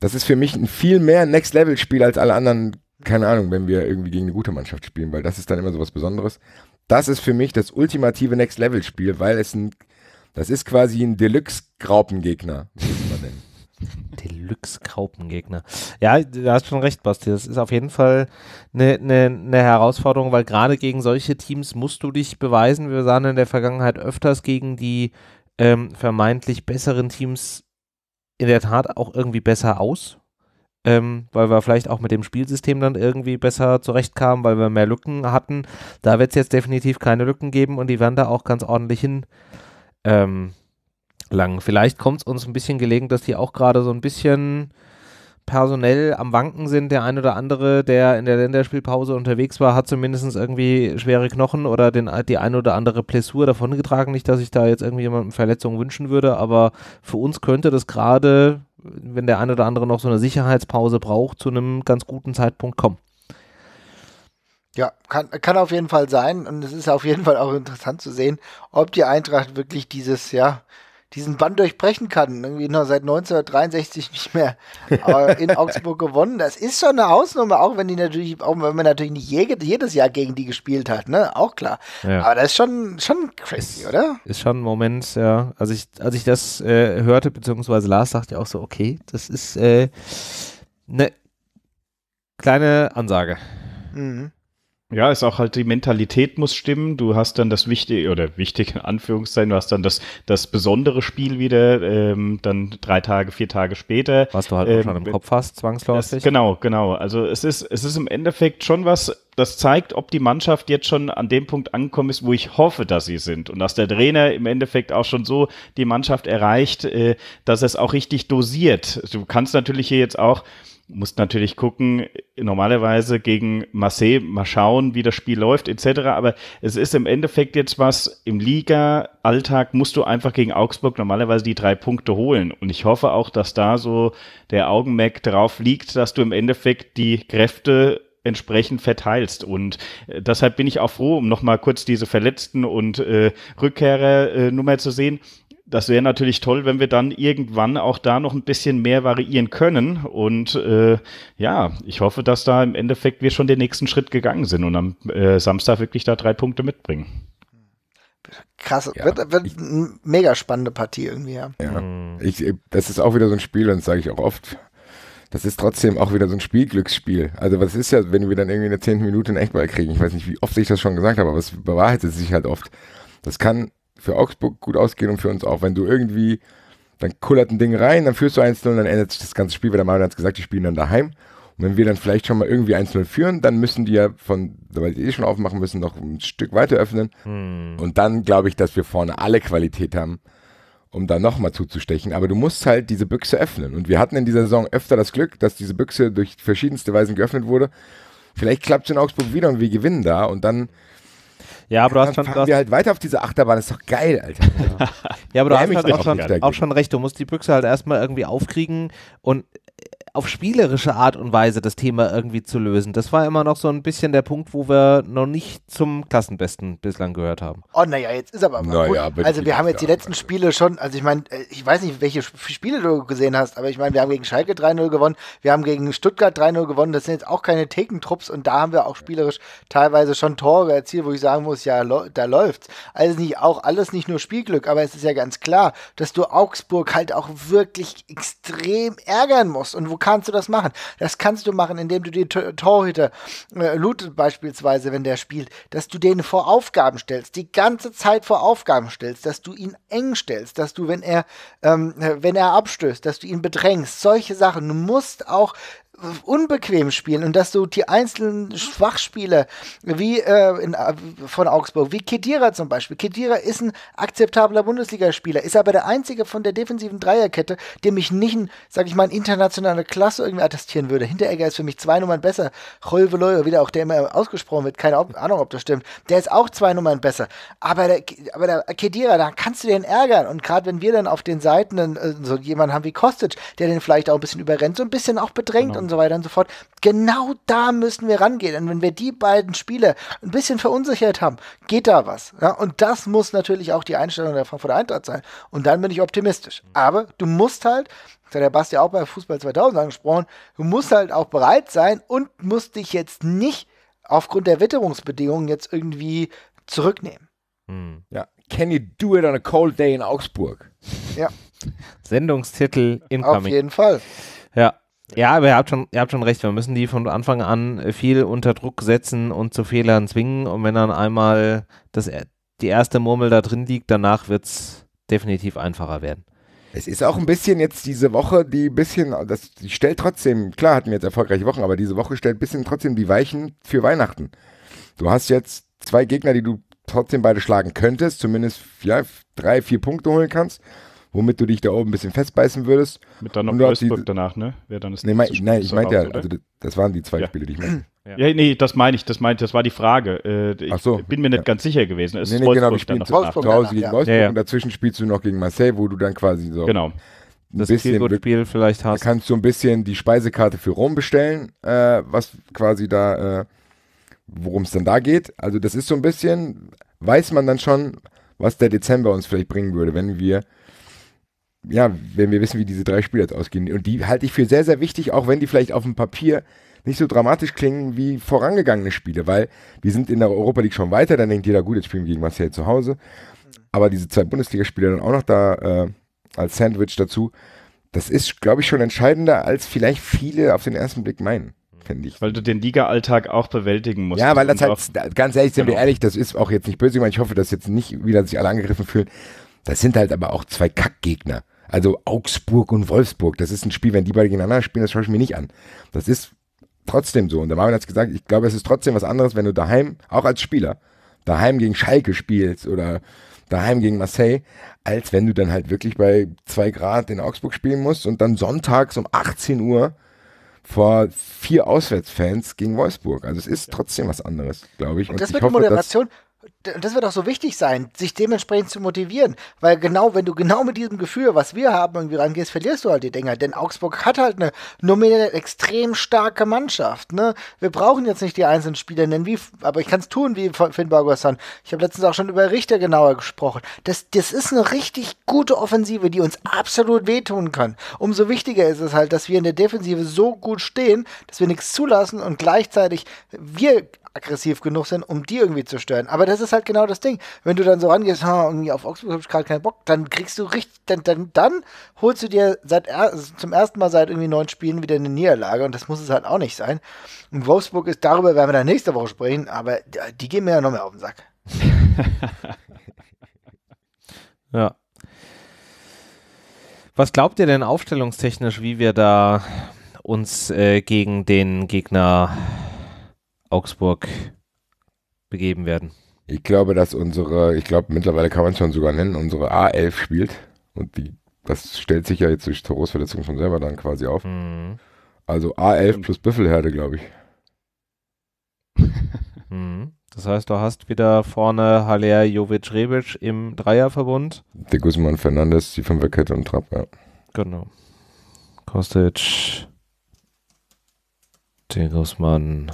das ist für mich ein viel mehr Next-Level-Spiel als alle anderen, keine Ahnung, wenn wir irgendwie gegen eine gute Mannschaft spielen, weil das ist dann immer so was Besonderes. Das ist für mich das ultimative Next-Level-Spiel, weil es ein, das ist quasi ein Deluxe-Graupengegner, wie man nennt. Deluxe-Graupengegner. Ja, du hast schon recht, Basti. Das ist auf jeden Fall eine, ne, ne Herausforderung, weil gerade gegen solche Teams musst du dich beweisen. Wir sahen in der Vergangenheit öfters gegen die ähm, vermeintlich besseren Teams in der Tat auch irgendwie besser aus. Ähm, weil wir vielleicht auch mit dem Spielsystem dann irgendwie besser zurechtkamen, weil wir mehr Lücken hatten. Da wird es jetzt definitiv keine Lücken geben und die werden da auch ganz ordentlich hin. Ähm, lang. Vielleicht kommt es uns ein bisschen gelegen, dass die auch gerade so ein bisschen personell am Wanken sind. Der ein oder andere, der in der Länderspielpause unterwegs war, hat zumindest irgendwie schwere Knochen oder den, die ein oder andere Plessur davongetragen. Nicht, dass ich da jetzt irgendwie jemandem Verletzungen wünschen würde, aber für uns könnte das gerade, wenn der ein oder andere noch so eine Sicherheitspause braucht, zu einem ganz guten Zeitpunkt kommen. Ja, kann, kann auf jeden Fall sein und es ist auf jeden Fall auch interessant zu sehen, ob die Eintracht wirklich dieses, ja, diesen Bann durchbrechen kann. Irgendwie noch seit 1963 nicht mehr in Augsburg gewonnen. Das ist schon eine Ausnahme, auch wenn die natürlich, auch wenn man natürlich nicht jedes Jahr gegen die gespielt hat, ne? Auch klar. Ja. Aber das ist schon, schon crazy, ist, oder? Ist schon ein Moment, ja. Als ich, als ich das äh, hörte, beziehungsweise Lars dachte ja auch so, okay, das ist äh, eine kleine Ansage. Mhm. Ja, ist auch halt die Mentalität muss stimmen. Du hast dann das wichtige oder wichtige in Anführungszeichen, du hast dann das, das besondere Spiel wieder, ähm, dann drei Tage, vier Tage später. Was du halt ähm, schon im ähm, Kopf hast, zwangsläufig. Das, genau, genau. Also es ist, es ist im Endeffekt schon was, das zeigt, ob die Mannschaft jetzt schon an dem Punkt angekommen ist, wo ich hoffe, dass sie sind. Und dass der Trainer im Endeffekt auch schon so die Mannschaft erreicht, äh, dass es auch richtig dosiert. Du kannst natürlich hier jetzt auch muss natürlich gucken, normalerweise gegen Marseille, mal schauen, wie das Spiel läuft, etc. Aber es ist im Endeffekt jetzt was, im Liga-Alltag musst du einfach gegen Augsburg normalerweise die drei Punkte holen. Und ich hoffe auch, dass da so der Augenmerk drauf liegt, dass du im Endeffekt die Kräfte entsprechend verteilst. Und äh, deshalb bin ich auch froh, um nochmal kurz diese Verletzten und äh, Rückkehrer-Nummer äh, zu sehen das wäre natürlich toll, wenn wir dann irgendwann auch da noch ein bisschen mehr variieren können. Und äh, ja, ich hoffe, dass da im Endeffekt wir schon den nächsten Schritt gegangen sind und am äh, Samstag wirklich da drei Punkte mitbringen. Krass, ja, wird, wird ich, eine mega spannende Partie irgendwie, ja. ja. Hm. Ich, äh, das ist auch wieder so ein Spiel, das sage ich auch oft. Das ist trotzdem auch wieder so ein Spielglücksspiel. Also, was ist ja, wenn wir dann irgendwie in der zehnten Minute einen Echtball kriegen? Ich weiß nicht, wie oft ich das schon gesagt habe, aber es bewahrheitet sich halt oft. Das kann für Augsburg gut ausgehen und für uns auch. Wenn du irgendwie, dann kullert ein Ding rein, dann führst du 1-0 und dann ändert sich das ganze Spiel, weil der Mario hat es gesagt, die spielen dann daheim. Und wenn wir dann vielleicht schon mal irgendwie 1-0 führen, dann müssen die ja von, weil die eh schon aufmachen müssen, noch ein Stück weiter öffnen. Hm. Und dann glaube ich, dass wir vorne alle Qualität haben, um da nochmal zuzustechen. Aber du musst halt diese Büchse öffnen. Und wir hatten in dieser Saison öfter das Glück, dass diese Büchse durch verschiedenste Weisen geöffnet wurde. Vielleicht klappt es in Augsburg wieder und wir gewinnen da. Und dann ja, aber du hast schon. Fahren hast wir halt weiter auf diese Achterbahn, das ist doch geil, Alter. ja, aber du hast halt auch schon, auch schon recht. Du musst die Büchse halt erstmal irgendwie aufkriegen und auf spielerische Art und Weise das Thema irgendwie zu lösen. Das war immer noch so ein bisschen der Punkt, wo wir noch nicht zum Klassenbesten bislang gehört haben. Oh, naja, jetzt ist aber mal naja, gut. Also wir haben jetzt die letzten Weise. Also Spiele schon, also ich meine, äh, ich weiß nicht, welche Spiele du gesehen hast, aber ich meine, wir haben gegen Schalke 3-0 gewonnen, wir haben gegen Stuttgart 3-0 gewonnen, das sind jetzt auch keine Thekentrupps und da haben wir auch spielerisch teilweise schon Tore erzielt, wo ich sagen muss, ja, da läuft's. Also nicht auch alles nicht nur Spielglück, aber es ist ja ganz klar, dass du Augsburg halt auch wirklich extrem ärgern musst und wo kannst du das machen? Das kannst du machen, indem du den Torhüter äh, lootet beispielsweise, wenn der spielt, dass du den vor Aufgaben stellst, die ganze Zeit vor Aufgaben stellst, dass du ihn eng stellst, dass du, wenn er, ähm, äh, wenn er abstößt, dass du ihn bedrängst, solche Sachen. Du musst auch unbequem spielen und dass du die einzelnen Schwachspieler wie äh, in, äh, von Augsburg, wie Kedira zum Beispiel. Kedira ist ein akzeptabler Bundesligaspieler, ist aber der einzige von der defensiven Dreierkette, der mich nicht, ein, sag ich mal, internationale Klasse irgendwie attestieren würde. Hinteregger ist für mich zwei Nummern besser. Cholveloy, wieder auch der immer ausgesprochen wird, keine Ahnung, ob das stimmt. Der ist auch zwei Nummern besser. Aber der, aber der Kedira, da kannst du den ärgern. Und gerade wenn wir dann auf den Seiten dann, äh, so jemanden haben wie Kostic, der den vielleicht auch ein bisschen überrennt, so ein bisschen auch bedrängt genau. und und so weiter und so fort. Genau da müssen wir rangehen. Und wenn wir die beiden Spiele ein bisschen verunsichert haben, geht da was. Ja? Und das muss natürlich auch die Einstellung der Frankfurter Eintracht sein. Und dann bin ich optimistisch. Aber du musst halt, das hat der Basti auch bei Fußball 2000 angesprochen, du musst halt auch bereit sein und musst dich jetzt nicht aufgrund der Witterungsbedingungen jetzt irgendwie zurücknehmen. Hm. Ja. Can you do it on a cold day in Augsburg? Ja. Sendungstitel Incoming. Auf jeden Fall. Ja, aber ihr habt, schon, ihr habt schon recht. Wir müssen die von Anfang an viel unter Druck setzen und zu Fehlern zwingen. Und wenn dann einmal das, die erste Murmel da drin liegt, danach wird es definitiv einfacher werden. Es ist auch ein bisschen jetzt diese Woche, die ein bisschen, das, die stellt trotzdem, klar hatten wir jetzt erfolgreiche Wochen, aber diese Woche stellt ein bisschen trotzdem die Weichen für Weihnachten. Du hast jetzt zwei Gegner, die du trotzdem beide schlagen könntest, zumindest ja, drei, vier Punkte holen kannst womit du dich da oben ein bisschen festbeißen würdest. Mit dann noch Wolfsburg die, danach, ne? Wäre dann das nee, mein, nein, ich meinte ja, also das waren die zwei ja. Spiele, die ich meinte. Ja. ja. nee, das meine ich, das meinte, das war die Frage. Äh, ich so, bin mir nicht ja. ganz sicher gewesen. Es nee, nee, genau, wir spielen zu, Wolfsburg zu Hause gegen ja. Wolfsburg und dazwischen spielst du noch gegen Marseille, wo du dann quasi so genau. ein das bisschen Spiel vielleicht hast. kannst du ein bisschen die Speisekarte für Rom bestellen, äh, was quasi da, äh, worum es dann da geht. Also das ist so ein bisschen, weiß man dann schon, was der Dezember uns vielleicht bringen würde, wenn wir ja, wenn wir wissen, wie diese drei Spiele jetzt ausgehen. Und die halte ich für sehr, sehr wichtig, auch wenn die vielleicht auf dem Papier nicht so dramatisch klingen wie vorangegangene Spiele, weil wir sind in der Europa League schon weiter, dann denkt jeder, gut, jetzt spielen wir gegen Marseille zu Hause. Aber diese zwei Bundesligaspiele dann auch noch da äh, als Sandwich dazu, das ist, glaube ich, schon entscheidender, als vielleicht viele auf den ersten Blick meinen. Ich. Weil du den Liga-Alltag auch bewältigen musst. Ja, weil das halt, ganz ehrlich, sind genau. wir ehrlich, das ist auch jetzt nicht böse gemeint. Ich hoffe, dass jetzt nicht wieder sich alle angegriffen fühlen. Das sind halt aber auch zwei Kackgegner. Also Augsburg und Wolfsburg, das ist ein Spiel, wenn die beide gegeneinander spielen, das schaue ich mir nicht an. Das ist trotzdem so. Und der Marvin hat es gesagt, ich glaube, es ist trotzdem was anderes, wenn du daheim, auch als Spieler, daheim gegen Schalke spielst oder daheim gegen Marseille, als wenn du dann halt wirklich bei zwei Grad in Augsburg spielen musst und dann sonntags um 18 Uhr vor vier Auswärtsfans gegen Wolfsburg. Also es ist trotzdem was anderes, glaube ich. Und, und das mit hoffe, Moderation und das wird auch so wichtig sein, sich dementsprechend zu motivieren. Weil genau, wenn du genau mit diesem Gefühl, was wir haben, irgendwie rangehst, verlierst du halt die Dinger. Denn Augsburg hat halt eine nominell extrem starke Mannschaft. Ne? Wir brauchen jetzt nicht die einzelnen Spieler nennen, wie, aber ich kann es tun wie Finn Borgerson. Ich habe letztens auch schon über Richter genauer gesprochen. Das, das ist eine richtig gute Offensive, die uns absolut wehtun kann. Umso wichtiger ist es halt, dass wir in der Defensive so gut stehen, dass wir nichts zulassen und gleichzeitig wir aggressiv genug sind, um die irgendwie zu stören. Aber das ist halt genau das Ding. Wenn du dann so rangehst, ha, irgendwie auf Augsburg habe ich gerade keinen Bock, dann kriegst du richtig, dann, dann, dann holst du dir seit er, also zum ersten Mal seit irgendwie neun Spielen wieder eine Niederlage und das muss es halt auch nicht sein. Und Wolfsburg ist, darüber werden wir dann nächste Woche sprechen, aber die gehen mir ja noch mehr auf den Sack. ja. Was glaubt ihr denn aufstellungstechnisch, wie wir da uns äh, gegen den Gegner Augsburg begeben werden. Ich glaube, dass unsere, ich glaube, mittlerweile kann man es schon sogar nennen, unsere A11 spielt. Und die, das stellt sich ja jetzt durch Toros Verletzung schon selber dann quasi auf. Mhm. Also A11 plus Büffelherde, glaube ich. mhm. Das heißt, du hast wieder vorne Haller, Jovic, Rebic im Dreierverbund. De Guzman, Fernandes, die Fünferkette und Trapp, ja. Genau. Kostic, De Guzman,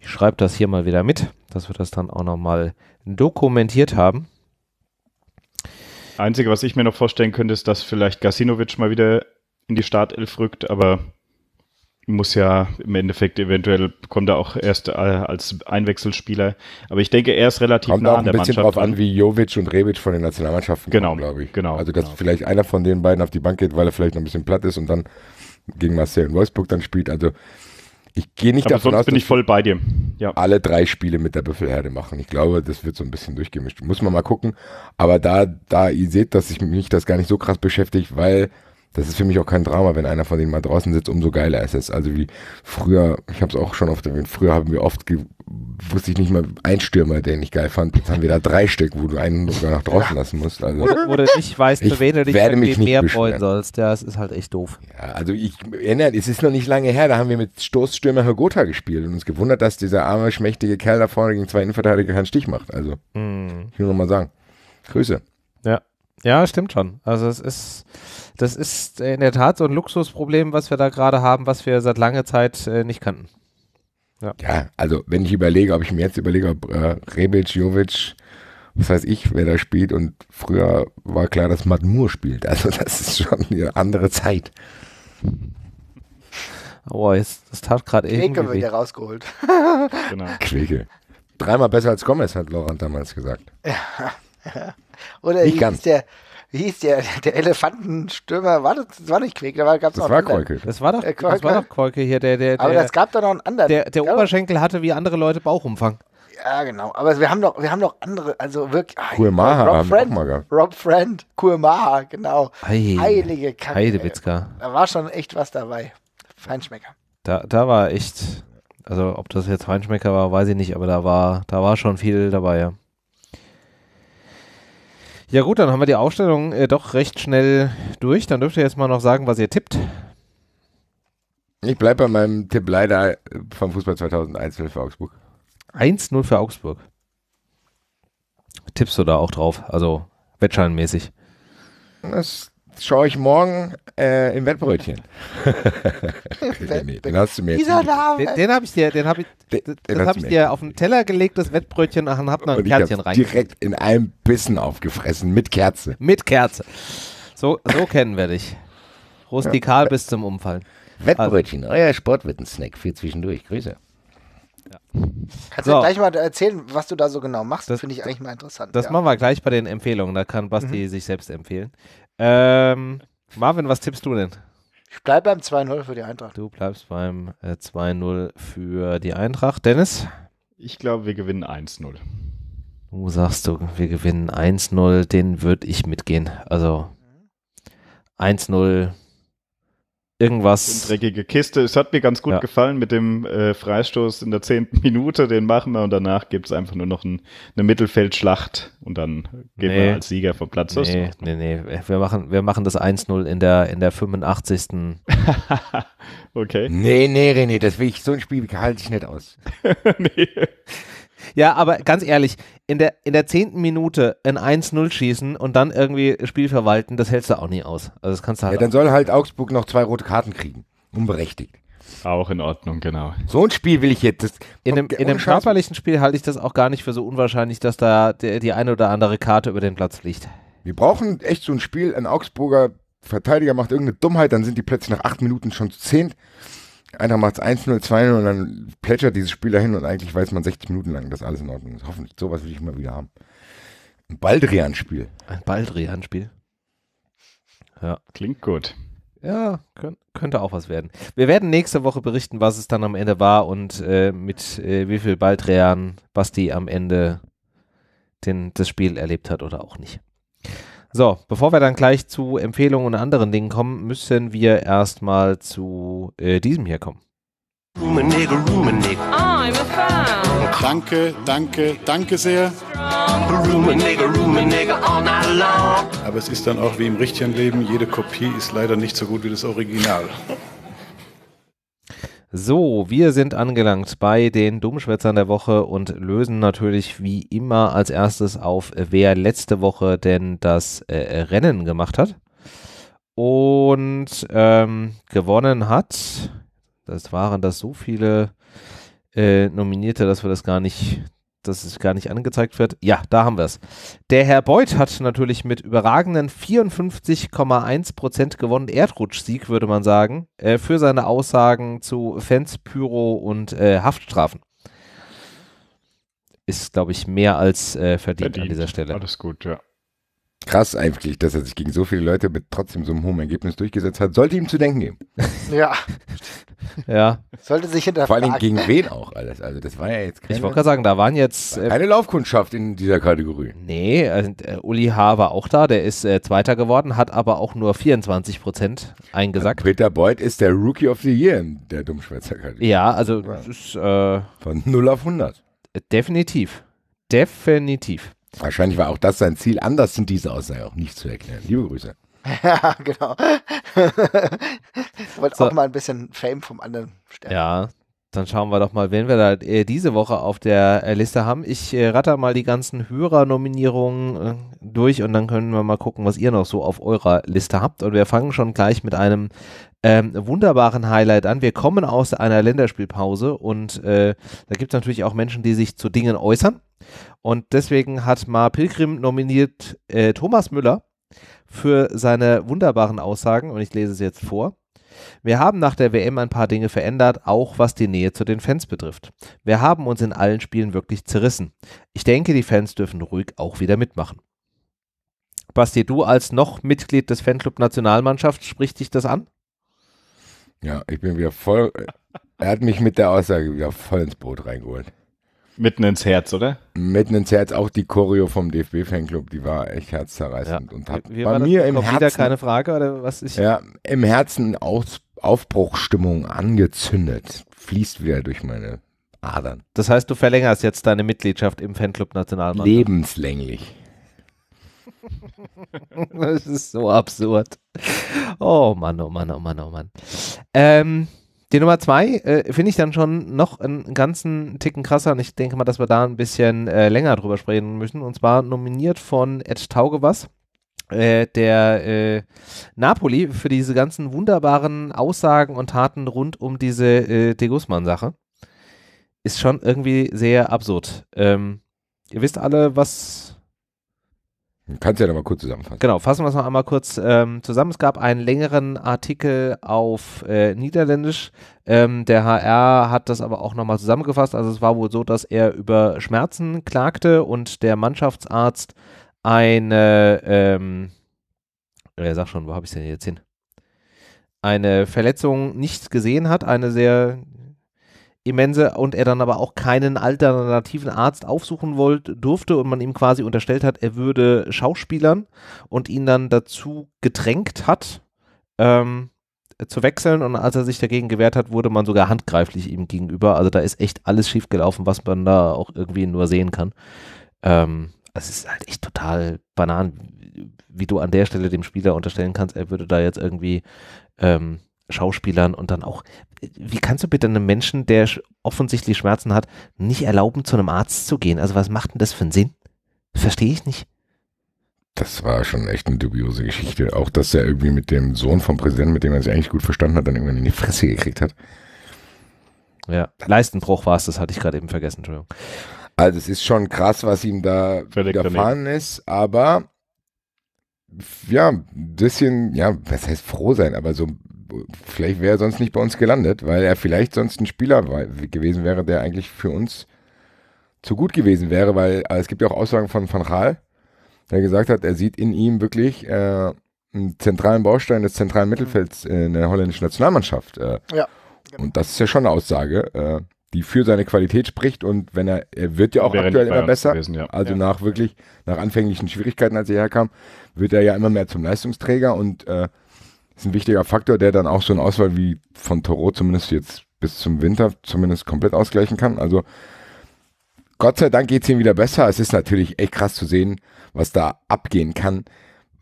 ich schreibe das hier mal wieder mit, dass wir das dann auch nochmal dokumentiert haben. Einzige, was ich mir noch vorstellen könnte, ist, dass vielleicht Gasinovic mal wieder in die Startelf rückt, aber muss ja im Endeffekt eventuell kommt er auch erst äh, als Einwechselspieler. Aber ich denke, er ist relativ kommt nah auch ein an der bisschen drauf an, wie Jovic und Rebic von den Nationalmannschaften genau, glaube ich. Genau. Also dass genau. vielleicht einer von den beiden auf die Bank geht, weil er vielleicht noch ein bisschen platt ist und dann gegen Marcel in Wolfsburg dann spielt. Also ich gehe nicht Aber davon sonst aus, bin ich voll bei dir. Ja. alle drei Spiele mit der Büffelherde machen. Ich glaube, das wird so ein bisschen durchgemischt. Muss man mal gucken. Aber da, da ihr seht, dass ich mich das gar nicht so krass beschäftigt, weil das ist für mich auch kein Drama, wenn einer von denen mal draußen sitzt, umso geiler ist es. Also wie früher, ich habe es auch schon oft erwähnt, früher haben wir oft, wusste ich nicht mal, ein Stürmer, den ich geil fand. Jetzt haben wir da drei Stück, wo du einen sogar nach draußen lassen musst. Also, wo, du nicht weißt, für wen du dich werde mich mehr freuen sollst. Ja, es ist halt echt doof. Ja, also ich erinnere, es ist noch nicht lange her, da haben wir mit Stoßstürmer Hagota gespielt und uns gewundert, dass dieser arme, schmächtige Kerl da vorne gegen zwei Innenverteidiger keinen Stich macht. Also, mm. ich will nur mal sagen. Grüße. Ja, ja, stimmt schon. Also es ist das ist äh, in der Tat so ein Luxusproblem, was wir da gerade haben, was wir seit langer Zeit äh, nicht kannten. Ja. ja. also wenn ich überlege, ob ich mir jetzt überlege, ob äh, Rebic, Jovic, was weiß ich, wer da spielt und früher war klar, dass Matmur spielt. Also das ist schon eine andere Zeit. Boah, jetzt, das tat gerade irgendwie wird wieder rausgeholt. genau. Queke. Dreimal besser als Gomez, hat Laurent damals gesagt. Ja. Oder Nicht ganz. der wie hieß der, der Elefantenstürmer, war das, das war nicht Quäk, da gab es noch war Keuke. Das war doch äh, Keuke. Das war doch Keuke hier, der, der, Aber das gab da noch einen anderen. Der, der Oberschenkel hatte wie andere Leute Bauchumfang. Ja, genau. Aber wir haben noch, wir haben noch andere, also wirklich. Kurmaha Rob haben Friend, wir auch mal Rob Friend, Kurmaha, genau. Hey, Heilige Kacke. Heidewitzka. Da war schon echt was dabei. Feinschmecker. Da, da war echt, also ob das jetzt Feinschmecker war, weiß ich nicht, aber da war, da war schon viel dabei, ja. Ja gut, dann haben wir die Aufstellung äh, doch recht schnell durch. Dann dürft ihr jetzt mal noch sagen, was ihr tippt. Ich bleibe bei meinem Tipp leider vom Fußball 2001 für Augsburg. 1-0 für Augsburg. Tippst du da auch drauf? Also wettscheinmäßig. Das schaue ich morgen äh, im Wettbrötchen. den hast du mir Dieser Name. Den, den habe ich dir, den habe ich, den, den, den hab ich dir auf den Teller gelegt, das Wettbrötchen, und habe noch ein Kerzchen rein. Direkt in einem Bissen aufgefressen, mit Kerze. Mit Kerze. So, so kennen wir dich. Rustikal ja. bis zum Umfallen. Wettbrötchen, also. euer sportwitten snack für zwischendurch. Grüße. Ja. Kannst du so. gleich mal erzählen, was du da so genau machst? Das finde ich eigentlich mal interessant. Das ja. machen wir gleich bei den Empfehlungen. Da kann Basti mhm. sich selbst empfehlen. Ähm, Marvin, was tippst du denn? Ich bleibe beim 2-0 für die Eintracht. Du bleibst beim äh, 2-0 für die Eintracht. Dennis? Ich glaube, wir gewinnen 1-0. Du sagst du, wir gewinnen 1-0, den würde ich mitgehen. Also 1-0 irgendwas. Eine dreckige Kiste. Es hat mir ganz gut ja. gefallen mit dem äh, Freistoß in der zehnten Minute. Den machen wir und danach gibt es einfach nur noch ein, eine Mittelfeldschlacht und dann gehen nee. wir als Sieger vom Platz. Nee, nee, nee. Wir machen, wir machen das 1-0 in der, in der 85. okay. Nee, nee, René, das will ich, so ein Spiel halte ich nicht aus. nee. Ja, aber ganz ehrlich, in der, in der zehnten Minute ein 1-0 schießen und dann irgendwie Spiel verwalten, das hältst du auch nie aus. Also das kannst du halt ja, dann soll halt Augsburg noch zwei rote Karten kriegen. Unberechtigt. Auch in Ordnung, genau. So ein Spiel will ich jetzt. Das, in dem, in dem körperlichen Spiel halte ich das auch gar nicht für so unwahrscheinlich, dass da die, die eine oder andere Karte über den Platz fliegt. Wir brauchen echt so ein Spiel, ein Augsburger Verteidiger macht irgendeine Dummheit, dann sind die plötzlich nach acht Minuten schon zu zehnt einer macht es 1-0, 2-0 und dann plätschert dieses Spiel dahin und eigentlich weiß man 60 Minuten lang, dass alles in Ordnung ist. Hoffentlich, sowas will ich immer wieder haben. Ein Baldrian-Spiel. Ein Baldrian-Spiel. Ja. Klingt gut. Ja, könnt, könnte auch was werden. Wir werden nächste Woche berichten, was es dann am Ende war und äh, mit äh, wie viel Baldrian Basti am Ende den, das Spiel erlebt hat oder auch nicht. So, bevor wir dann gleich zu Empfehlungen und anderen Dingen kommen, müssen wir erstmal zu äh, diesem hier kommen. Rumenig, Rumenig. Ah, I'm a fan. Danke, danke, danke sehr. Rumenig, Rumenig, all night long. Aber es ist dann auch wie im richtigen Leben, jede Kopie ist leider nicht so gut wie das Original. So, wir sind angelangt bei den Dummschwätzern der Woche und lösen natürlich wie immer als erstes auf, wer letzte Woche denn das äh, Rennen gemacht hat. Und ähm, gewonnen hat, das waren das so viele äh, Nominierte, dass wir das gar nicht dass es gar nicht angezeigt wird. Ja, da haben wir es. Der Herr Beuth hat natürlich mit überragenden 54,1% gewonnen. Erdrutschsieg, würde man sagen, äh, für seine Aussagen zu Fans, Pyro und äh, Haftstrafen. Ist, glaube ich, mehr als äh, verdient, verdient an dieser Stelle. Alles gut, ja krass eigentlich, dass er sich gegen so viele Leute mit trotzdem so einem hohen Ergebnis durchgesetzt hat. Sollte ihm zu denken geben. Ja. ja. Sollte sich hinterfragen. Vor allem gegen wen auch alles. Also das war ja jetzt keine, Ich wollte gerade sagen, da waren jetzt... War äh, keine äh, Laufkundschaft in dieser Kategorie. Nee, äh, äh, Uli H. war auch da, der ist äh, Zweiter geworden, hat aber auch nur 24 Prozent eingesackt. Peter Beuth ist der Rookie of the Year in der Dummschwätzer Kategorie. Ja, also ja. Ist, äh, Von 0 auf 100. Definitiv. Definitiv. Wahrscheinlich war auch das sein Ziel. Anders sind diese Aussagen auch nicht zu erklären. Liebe Grüße. Ja, genau. ich wollte so. auch mal ein bisschen Fame vom anderen stellen. Ja, dann schauen wir doch mal, wen wir da äh, diese Woche auf der äh, Liste haben. Ich äh, ratter mal die ganzen Hörernominierungen äh, durch und dann können wir mal gucken, was ihr noch so auf eurer Liste habt. Und wir fangen schon gleich mit einem ähm, wunderbaren Highlight an. Wir kommen aus einer Länderspielpause und äh, da gibt es natürlich auch Menschen, die sich zu Dingen äußern. Und deswegen hat Mar Pilgrim nominiert äh, Thomas Müller für seine wunderbaren Aussagen und ich lese sie jetzt vor. Wir haben nach der WM ein paar Dinge verändert, auch was die Nähe zu den Fans betrifft. Wir haben uns in allen Spielen wirklich zerrissen. Ich denke, die Fans dürfen ruhig auch wieder mitmachen. Basti, du als noch Mitglied des Fanclub Nationalmannschaft, spricht dich das an? Ja, ich bin wieder voll. Er hat mich mit der Aussage wieder voll ins Boot reingeholt. Mitten ins Herz, oder? Mitten ins Herz. Auch die Choreo vom DFB-Fanclub, die war echt herzzerreißend. Ja. Und hat Wie, bei mir im Herzen. keine Frage, oder was ist? Ja, im Herzen Aus Aufbruchstimmung angezündet. Fließt wieder durch meine Adern. Das heißt, du verlängerst jetzt deine Mitgliedschaft im Fanclub Nationalmann. Lebenslänglich. das ist so absurd. Oh Mann, oh Mann, oh Mann, oh Mann. Ähm, die Nummer zwei äh, finde ich dann schon noch einen ganzen Ticken krasser und ich denke mal, dass wir da ein bisschen äh, länger drüber sprechen müssen. Und zwar nominiert von Ed Taugewas. Äh, der äh, Napoli für diese ganzen wunderbaren Aussagen und Taten rund um diese äh, De Guzman-Sache ist schon irgendwie sehr absurd. Ähm, ihr wisst alle, was Kannst du ja nochmal kurz zusammenfassen. Genau, fassen wir es noch einmal kurz ähm, zusammen. Es gab einen längeren Artikel auf äh, Niederländisch. Ähm, der HR hat das aber auch nochmal zusammengefasst. Also es war wohl so, dass er über Schmerzen klagte und der Mannschaftsarzt eine, ähm, äh, sag schon, wo habe ich es denn jetzt hin? Eine Verletzung nicht gesehen hat, eine sehr immense und er dann aber auch keinen alternativen Arzt aufsuchen wollte, durfte und man ihm quasi unterstellt hat, er würde Schauspielern und ihn dann dazu gedrängt hat, ähm, zu wechseln und als er sich dagegen gewehrt hat, wurde man sogar handgreiflich ihm gegenüber. Also da ist echt alles schiefgelaufen, was man da auch irgendwie nur sehen kann. Ähm, es ist halt echt total banan, wie du an der Stelle dem Spieler unterstellen kannst, er würde da jetzt irgendwie ähm, Schauspielern und dann auch, wie kannst du bitte einem Menschen, der offensichtlich Schmerzen hat, nicht erlauben, zu einem Arzt zu gehen? Also was macht denn das für einen Sinn? Verstehe ich nicht. Das war schon echt eine dubiose Geschichte. Auch, dass er irgendwie mit dem Sohn vom Präsidenten, mit dem er sich eigentlich gut verstanden hat, dann irgendwann in die Fresse gekriegt hat. Ja, Leistenbruch war es, das hatte ich gerade eben vergessen, Entschuldigung. Also es ist schon krass, was ihm da widerfahren ist, aber ja, ein bisschen, ja, was heißt froh sein, aber so vielleicht wäre er sonst nicht bei uns gelandet, weil er vielleicht sonst ein Spieler gewesen wäre, der eigentlich für uns zu gut gewesen wäre, weil also es gibt ja auch Aussagen von Van Raal, der gesagt hat, er sieht in ihm wirklich äh, einen zentralen Baustein des zentralen Mittelfelds äh, in der holländischen Nationalmannschaft. Äh. Ja, genau. Und das ist ja schon eine Aussage, äh, die für seine Qualität spricht und wenn er, er wird ja auch wäre aktuell immer besser, gewesen, ja. also ja. nach wirklich, nach anfänglichen Schwierigkeiten, als er herkam, wird er ja immer mehr zum Leistungsträger und äh, ist ein wichtiger Faktor, der dann auch so eine Auswahl wie von Toro zumindest jetzt bis zum Winter zumindest komplett ausgleichen kann. Also Gott sei Dank geht es ihm wieder besser. Es ist natürlich echt krass zu sehen, was da abgehen kann,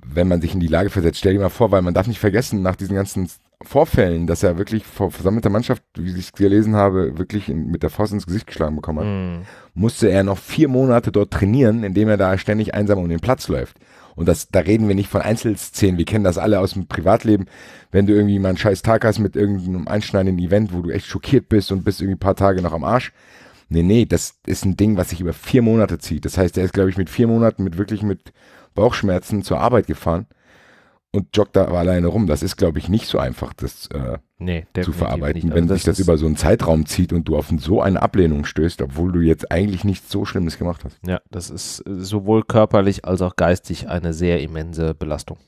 wenn man sich in die Lage versetzt. Stell dir mal vor, weil man darf nicht vergessen, nach diesen ganzen Vorfällen, dass er wirklich vor versammelter Mannschaft, wie ich es gelesen habe, wirklich in, mit der Faust ins Gesicht geschlagen bekommen hat, mm. musste er noch vier Monate dort trainieren, indem er da ständig einsam um den Platz läuft. Und das, da reden wir nicht von Einzelszenen. Wir kennen das alle aus dem Privatleben. Wenn du irgendwie mal einen scheiß Tag hast mit irgendeinem einschneidenden Event, wo du echt schockiert bist und bist irgendwie ein paar Tage noch am Arsch. Nee, nee, das ist ein Ding, was sich über vier Monate zieht. Das heißt, er ist, glaube ich, mit vier Monaten mit wirklich mit Bauchschmerzen zur Arbeit gefahren und joggt da aber alleine rum. Das ist, glaube ich, nicht so einfach, das äh, nee, zu verarbeiten, nicht. wenn also sich das über so einen Zeitraum zieht und du auf so eine Ablehnung stößt, obwohl du jetzt eigentlich nichts so Schlimmes gemacht hast. Ja, das ist äh, sowohl körperlich als auch geistig eine sehr immense Belastung.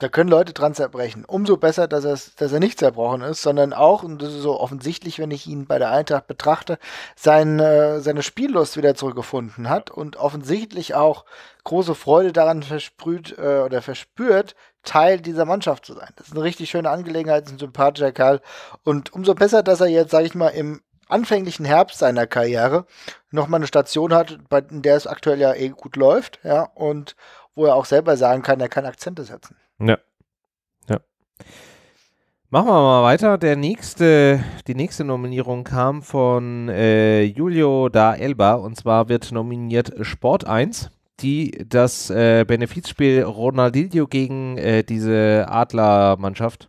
Da können Leute dran zerbrechen. Umso besser, dass, dass er nicht zerbrochen ist, sondern auch, und das ist so offensichtlich, wenn ich ihn bei der Eintracht betrachte, sein, äh, seine Spiellust wieder zurückgefunden hat und offensichtlich auch große Freude daran versprüht äh, oder verspürt, Teil dieser Mannschaft zu sein. Das ist eine richtig schöne Angelegenheit, ein sympathischer Kerl. Und umso besser, dass er jetzt, sage ich mal, im anfänglichen Herbst seiner Karriere nochmal eine Station hat, bei der es aktuell ja eh gut läuft, ja, und wo er auch selber sagen kann, er kann Akzente setzen. Ja. Ja. Machen wir mal weiter. Der nächste, die nächste Nominierung kam von äh, Julio da Elba und zwar wird nominiert Sport 1 die das äh, Benefizspiel Ronaldinho gegen äh, diese Adlermannschaft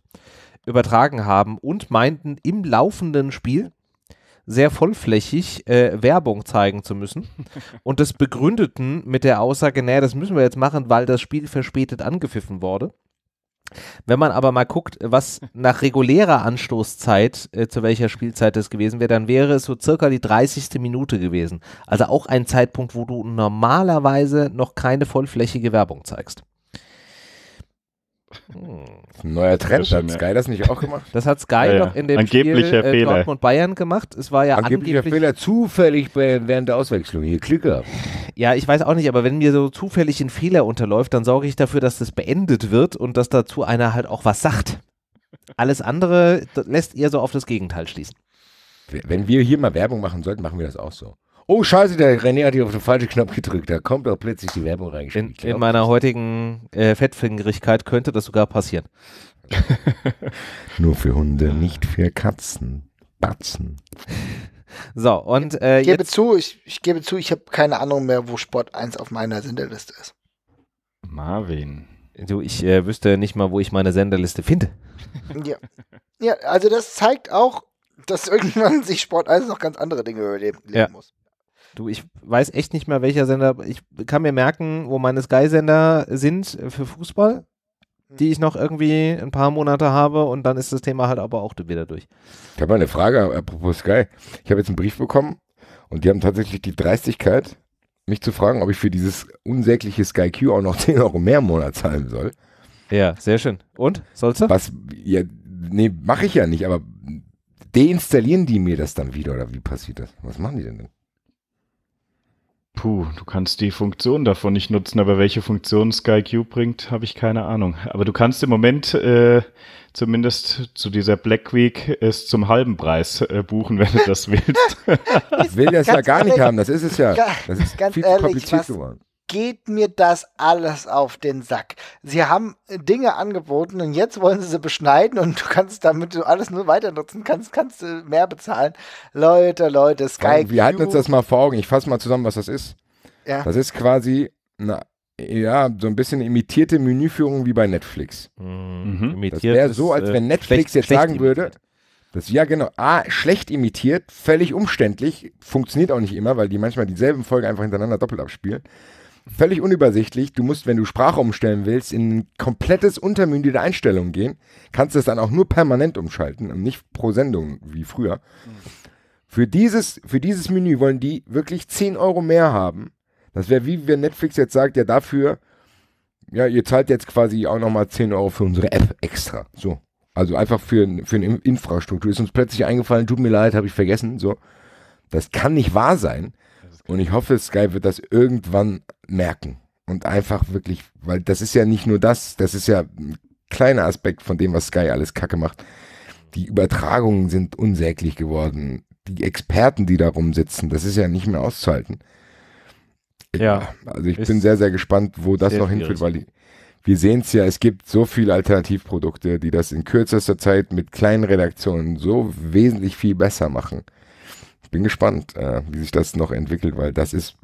übertragen haben und meinten, im laufenden Spiel sehr vollflächig äh, Werbung zeigen zu müssen. Und das begründeten mit der Aussage, naja, das müssen wir jetzt machen, weil das Spiel verspätet angepfiffen wurde. Wenn man aber mal guckt, was hm. nach regulärer Anstoßzeit, äh, zu welcher Spielzeit das gewesen wäre, dann wäre es so circa die 30. Minute gewesen. Also auch ein Zeitpunkt, wo du normalerweise noch keine vollflächige Werbung zeigst. Das hm. ein neuer Trend. Hat Sky das nicht auch gemacht? Das hat Sky ja, noch in dem Angeblicher Spiel äh, Fehler. Dortmund Bayern gemacht. Es war ja angeblicher angeblich Fehler zufällig während der Auswechslung. Hier Klicker. Ja, ich weiß auch nicht, aber wenn mir so zufällig ein Fehler unterläuft, dann sorge ich dafür, dass das beendet wird und dass dazu einer halt auch was sagt. Alles andere lässt eher so auf das Gegenteil schließen. Wenn wir hier mal Werbung machen sollten, machen wir das auch so. Oh, scheiße, der René hat hier auf den falschen Knopf gedrückt. Da kommt doch plötzlich die Werbung reingespielt. In, in meiner heutigen äh, Fettfingerigkeit könnte das sogar passieren. Nur für Hunde, nicht für Katzen. Batzen. So, und äh, ich, gebe jetzt zu, ich, ich gebe zu, ich habe keine Ahnung mehr, wo Sport 1 auf meiner Senderliste ist. Marvin. Du, ich äh, wüsste nicht mal, wo ich meine Senderliste finde. Ja. ja, also das zeigt auch, dass irgendwann sich Sport 1 noch ganz andere Dinge überleben ja. muss. Du, ich weiß echt nicht mehr, welcher Sender. Ich kann mir merken, wo meine Sky-Sender sind für Fußball, hm. die ich noch irgendwie ein paar Monate habe und dann ist das Thema halt aber auch wieder durch. Ich habe mal eine Frage, apropos Sky. Ich habe jetzt einen Brief bekommen und die haben tatsächlich die Dreistigkeit, mich zu fragen, ob ich für dieses unsägliche Sky Q auch noch 10 Euro mehr im Monat zahlen soll. Ja, sehr schön. Und? Sollst du? Was, ja, nee, mache ich ja nicht, aber deinstallieren die mir das dann wieder oder wie passiert das? Was machen die denn denn? Puh, du kannst die Funktion davon nicht nutzen, aber welche Funktion SkyQ bringt, habe ich keine Ahnung. Aber du kannst im Moment äh, zumindest zu dieser Black Week es zum halben Preis äh, buchen, wenn du das willst. ich will das ja gar ehrlich, nicht haben, das ist es ja. Das ist ganz viel ehrlich, kompliziert was, geworden geht mir das alles auf den Sack. Sie haben Dinge angeboten und jetzt wollen sie sie beschneiden und du kannst, damit du alles nur weiter nutzen kannst, kannst du äh, mehr bezahlen. Leute, Leute, Sky. wir halten uns das mal vor Augen. Ich fasse mal zusammen, was das ist. Ja. Das ist quasi eine ja, so ein bisschen imitierte Menüführung wie bei Netflix. Mhm. mhm. das wäre so, als äh, wenn Netflix schlecht, jetzt schlecht sagen würde, das ja genau, A, schlecht imitiert, völlig umständlich, funktioniert auch nicht immer, weil die manchmal dieselben Folgen einfach hintereinander doppelt abspielen völlig unübersichtlich. Du musst, wenn du Sprache umstellen willst, in ein komplettes Untermenü der Einstellungen gehen. Kannst es dann auch nur permanent umschalten und nicht pro Sendung wie früher. Mhm. Für dieses, für dieses Menü wollen die wirklich 10 Euro mehr haben. Das wäre wie wenn Netflix jetzt sagt, ja dafür, ja ihr zahlt jetzt quasi auch nochmal 10 Euro für unsere App extra. So. Also einfach für, für eine Infrastruktur. Ist uns plötzlich eingefallen, tut mir leid, habe ich vergessen. So. Das kann nicht wahr sein. Und ich hoffe, Sky wird das irgendwann merken. Und einfach wirklich, weil das ist ja nicht nur das, das ist ja ein kleiner Aspekt von dem, was Sky alles kacke macht. Die Übertragungen sind unsäglich geworden. Die Experten, die da rumsitzen, das ist ja nicht mehr auszuhalten. Ja. Also ich bin sehr, sehr gespannt, wo das noch hinführt, weil ich, wir sehen es ja, es gibt so viele Alternativprodukte, die das in kürzester Zeit mit kleinen Redaktionen so wesentlich viel besser machen. Ich bin gespannt, äh, wie sich das noch entwickelt, weil das ist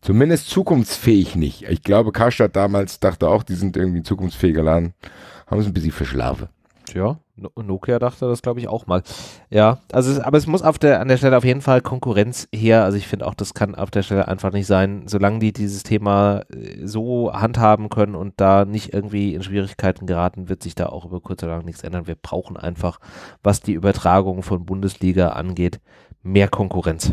zumindest zukunftsfähig nicht. Ich glaube, Karstadt damals dachte auch, die sind irgendwie ein zukunftsfähiger Laden. Haben sie ein bisschen verschlafen. Ja, Nokia dachte das, glaube ich, auch mal. Ja, also es, aber es muss auf der, an der Stelle auf jeden Fall Konkurrenz her. Also ich finde auch, das kann auf der Stelle einfach nicht sein, solange die dieses Thema äh, so handhaben können und da nicht irgendwie in Schwierigkeiten geraten, wird sich da auch über kurz oder lang nichts ändern. Wir brauchen einfach, was die Übertragung von Bundesliga angeht, mehr Konkurrenz.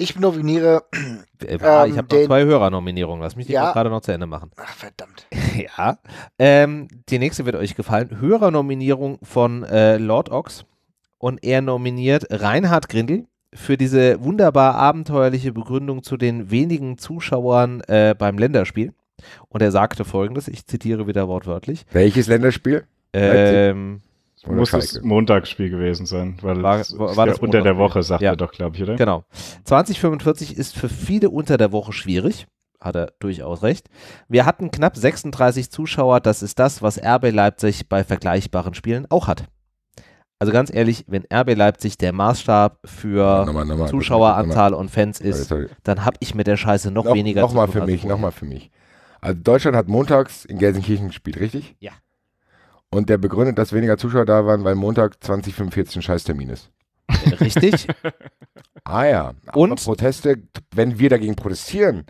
Ich nominiere. Ähm, ah, ich ähm, habe noch zwei Hörernominierungen. Lass mich die ja. gerade noch zu Ende machen. Ach, verdammt. ja. Ähm, die nächste wird euch gefallen. Hörernominierung von äh, Lord Ox. Und er nominiert Reinhard Grindel für diese wunderbar abenteuerliche Begründung zu den wenigen Zuschauern äh, beim Länderspiel. Und er sagte folgendes: Ich zitiere wieder wortwörtlich. Welches Länderspiel? Ähm, muss das Montagsspiel gewesen sein, weil war, es war, war ja unter der Woche, sagt ja. er doch, glaube ich, oder? Genau. 2045 ist für viele unter der Woche schwierig. Hat er durchaus recht. Wir hatten knapp 36 Zuschauer. Das ist das, was RB Leipzig bei vergleichbaren Spielen auch hat. Also ganz ehrlich, wenn RB Leipzig der Maßstab für nochmal, nochmal, Zuschaueranzahl nochmal. und Fans ist, dann habe ich mit der Scheiße noch, noch weniger. Nochmal für mich, nochmal für mich. Also Deutschland hat montags in Gelsenkirchen gespielt, richtig? Ja. Und der begründet, dass weniger Zuschauer da waren, weil Montag 2045 ein Scheißtermin ist. Richtig. ah ja. Aber Und Proteste, wenn wir dagegen protestieren,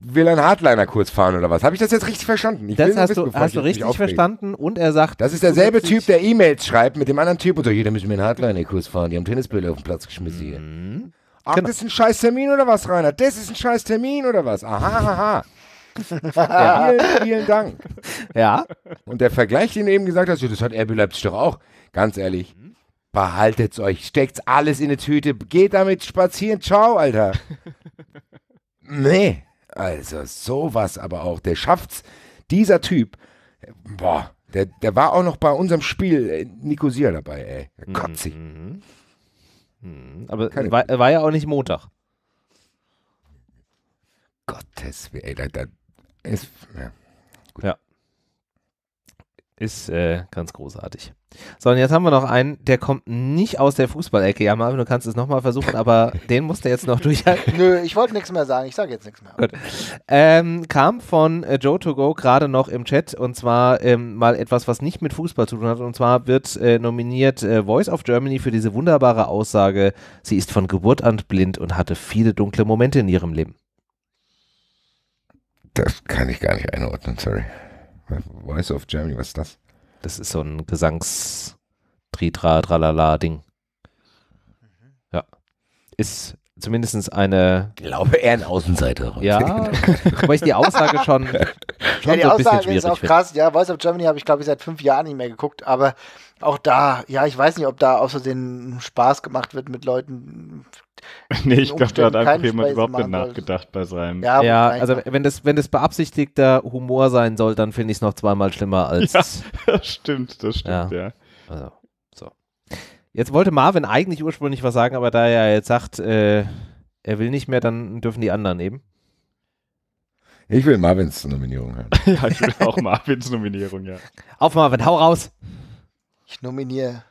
will ein Hardliner kurz fahren oder was? Habe ich das jetzt richtig verstanden? Ich das hast, wissen, du, hast du richtig verstanden und er sagt. Das ist derselbe Typ, der E-Mails schreibt mit dem anderen Typ und sagt, hier, da müssen wir einen Hardliner kurz fahren, die haben Tennisbälle auf den Platz geschmissen hier. Mhm. Ach, genau. das ist ein Scheißtermin oder was, Rainer? Das ist ein Scheißtermin oder was? Aha, aha. ja. Vielen, vielen Dank. Ja. Und der Vergleich, den du eben gesagt hast, das hat RB Leipzig doch auch. Ganz ehrlich, mhm. behaltet's euch, steckt alles in eine Tüte, geht damit spazieren, ciao, Alter. nee, also sowas aber auch. Der schafft's. Dieser Typ, boah, der, der war auch noch bei unserem Spiel äh, Nikosia dabei, ey. Mhm, Kotzi. Mhm, mhm. Aber Keine war, war ja auch nicht Montag. Gottes Willen, ey, da, da, ist, ja. Gut. ja. Ist äh, ganz großartig. So, und jetzt haben wir noch einen, der kommt nicht aus der Fußballecke. Ja, Marvin, du kannst es nochmal versuchen, aber den musst du jetzt noch durchhalten. Nö, ich wollte nichts mehr sagen. Ich sage jetzt nichts mehr. Gut. Ähm, kam von äh, Joe2Go gerade noch im Chat und zwar ähm, mal etwas, was nicht mit Fußball zu tun hat. Und zwar wird äh, nominiert äh, Voice of Germany für diese wunderbare Aussage: Sie ist von Geburt an blind und hatte viele dunkle Momente in ihrem Leben. Das kann ich gar nicht einordnen, sorry. Voice of Germany, was ist das? Das ist so ein Gesangs Tritra Tralala Ding. Mhm. Ja. Ist zumindest eine. Ich glaube, eher ein Außenseiter. Ja, weil ich die Aussage schon. schon ja, die so Aussage ist auch krass. Ja, Voice of Germany habe ich, glaube ich, seit fünf Jahren nicht mehr geguckt. Aber auch da, ja, ich weiß nicht, ob da außerdem Spaß gemacht wird mit Leuten. Nee, ich glaube, da hat einfach jemand überhaupt nicht nachgedacht bei seinem. Ja, ja also wenn das, wenn das beabsichtigter Humor sein soll, dann finde ich es noch zweimal schlimmer als. Ja, das stimmt, das stimmt, ja. ja. Also, so. Jetzt wollte Marvin eigentlich ursprünglich was sagen, aber da er jetzt sagt, äh, er will nicht mehr, dann dürfen die anderen eben. Ich will Marvins Nominierung hören. ja, ich will auch Marvins Nominierung, ja. Auf Marvin, hau raus! Ich nominiere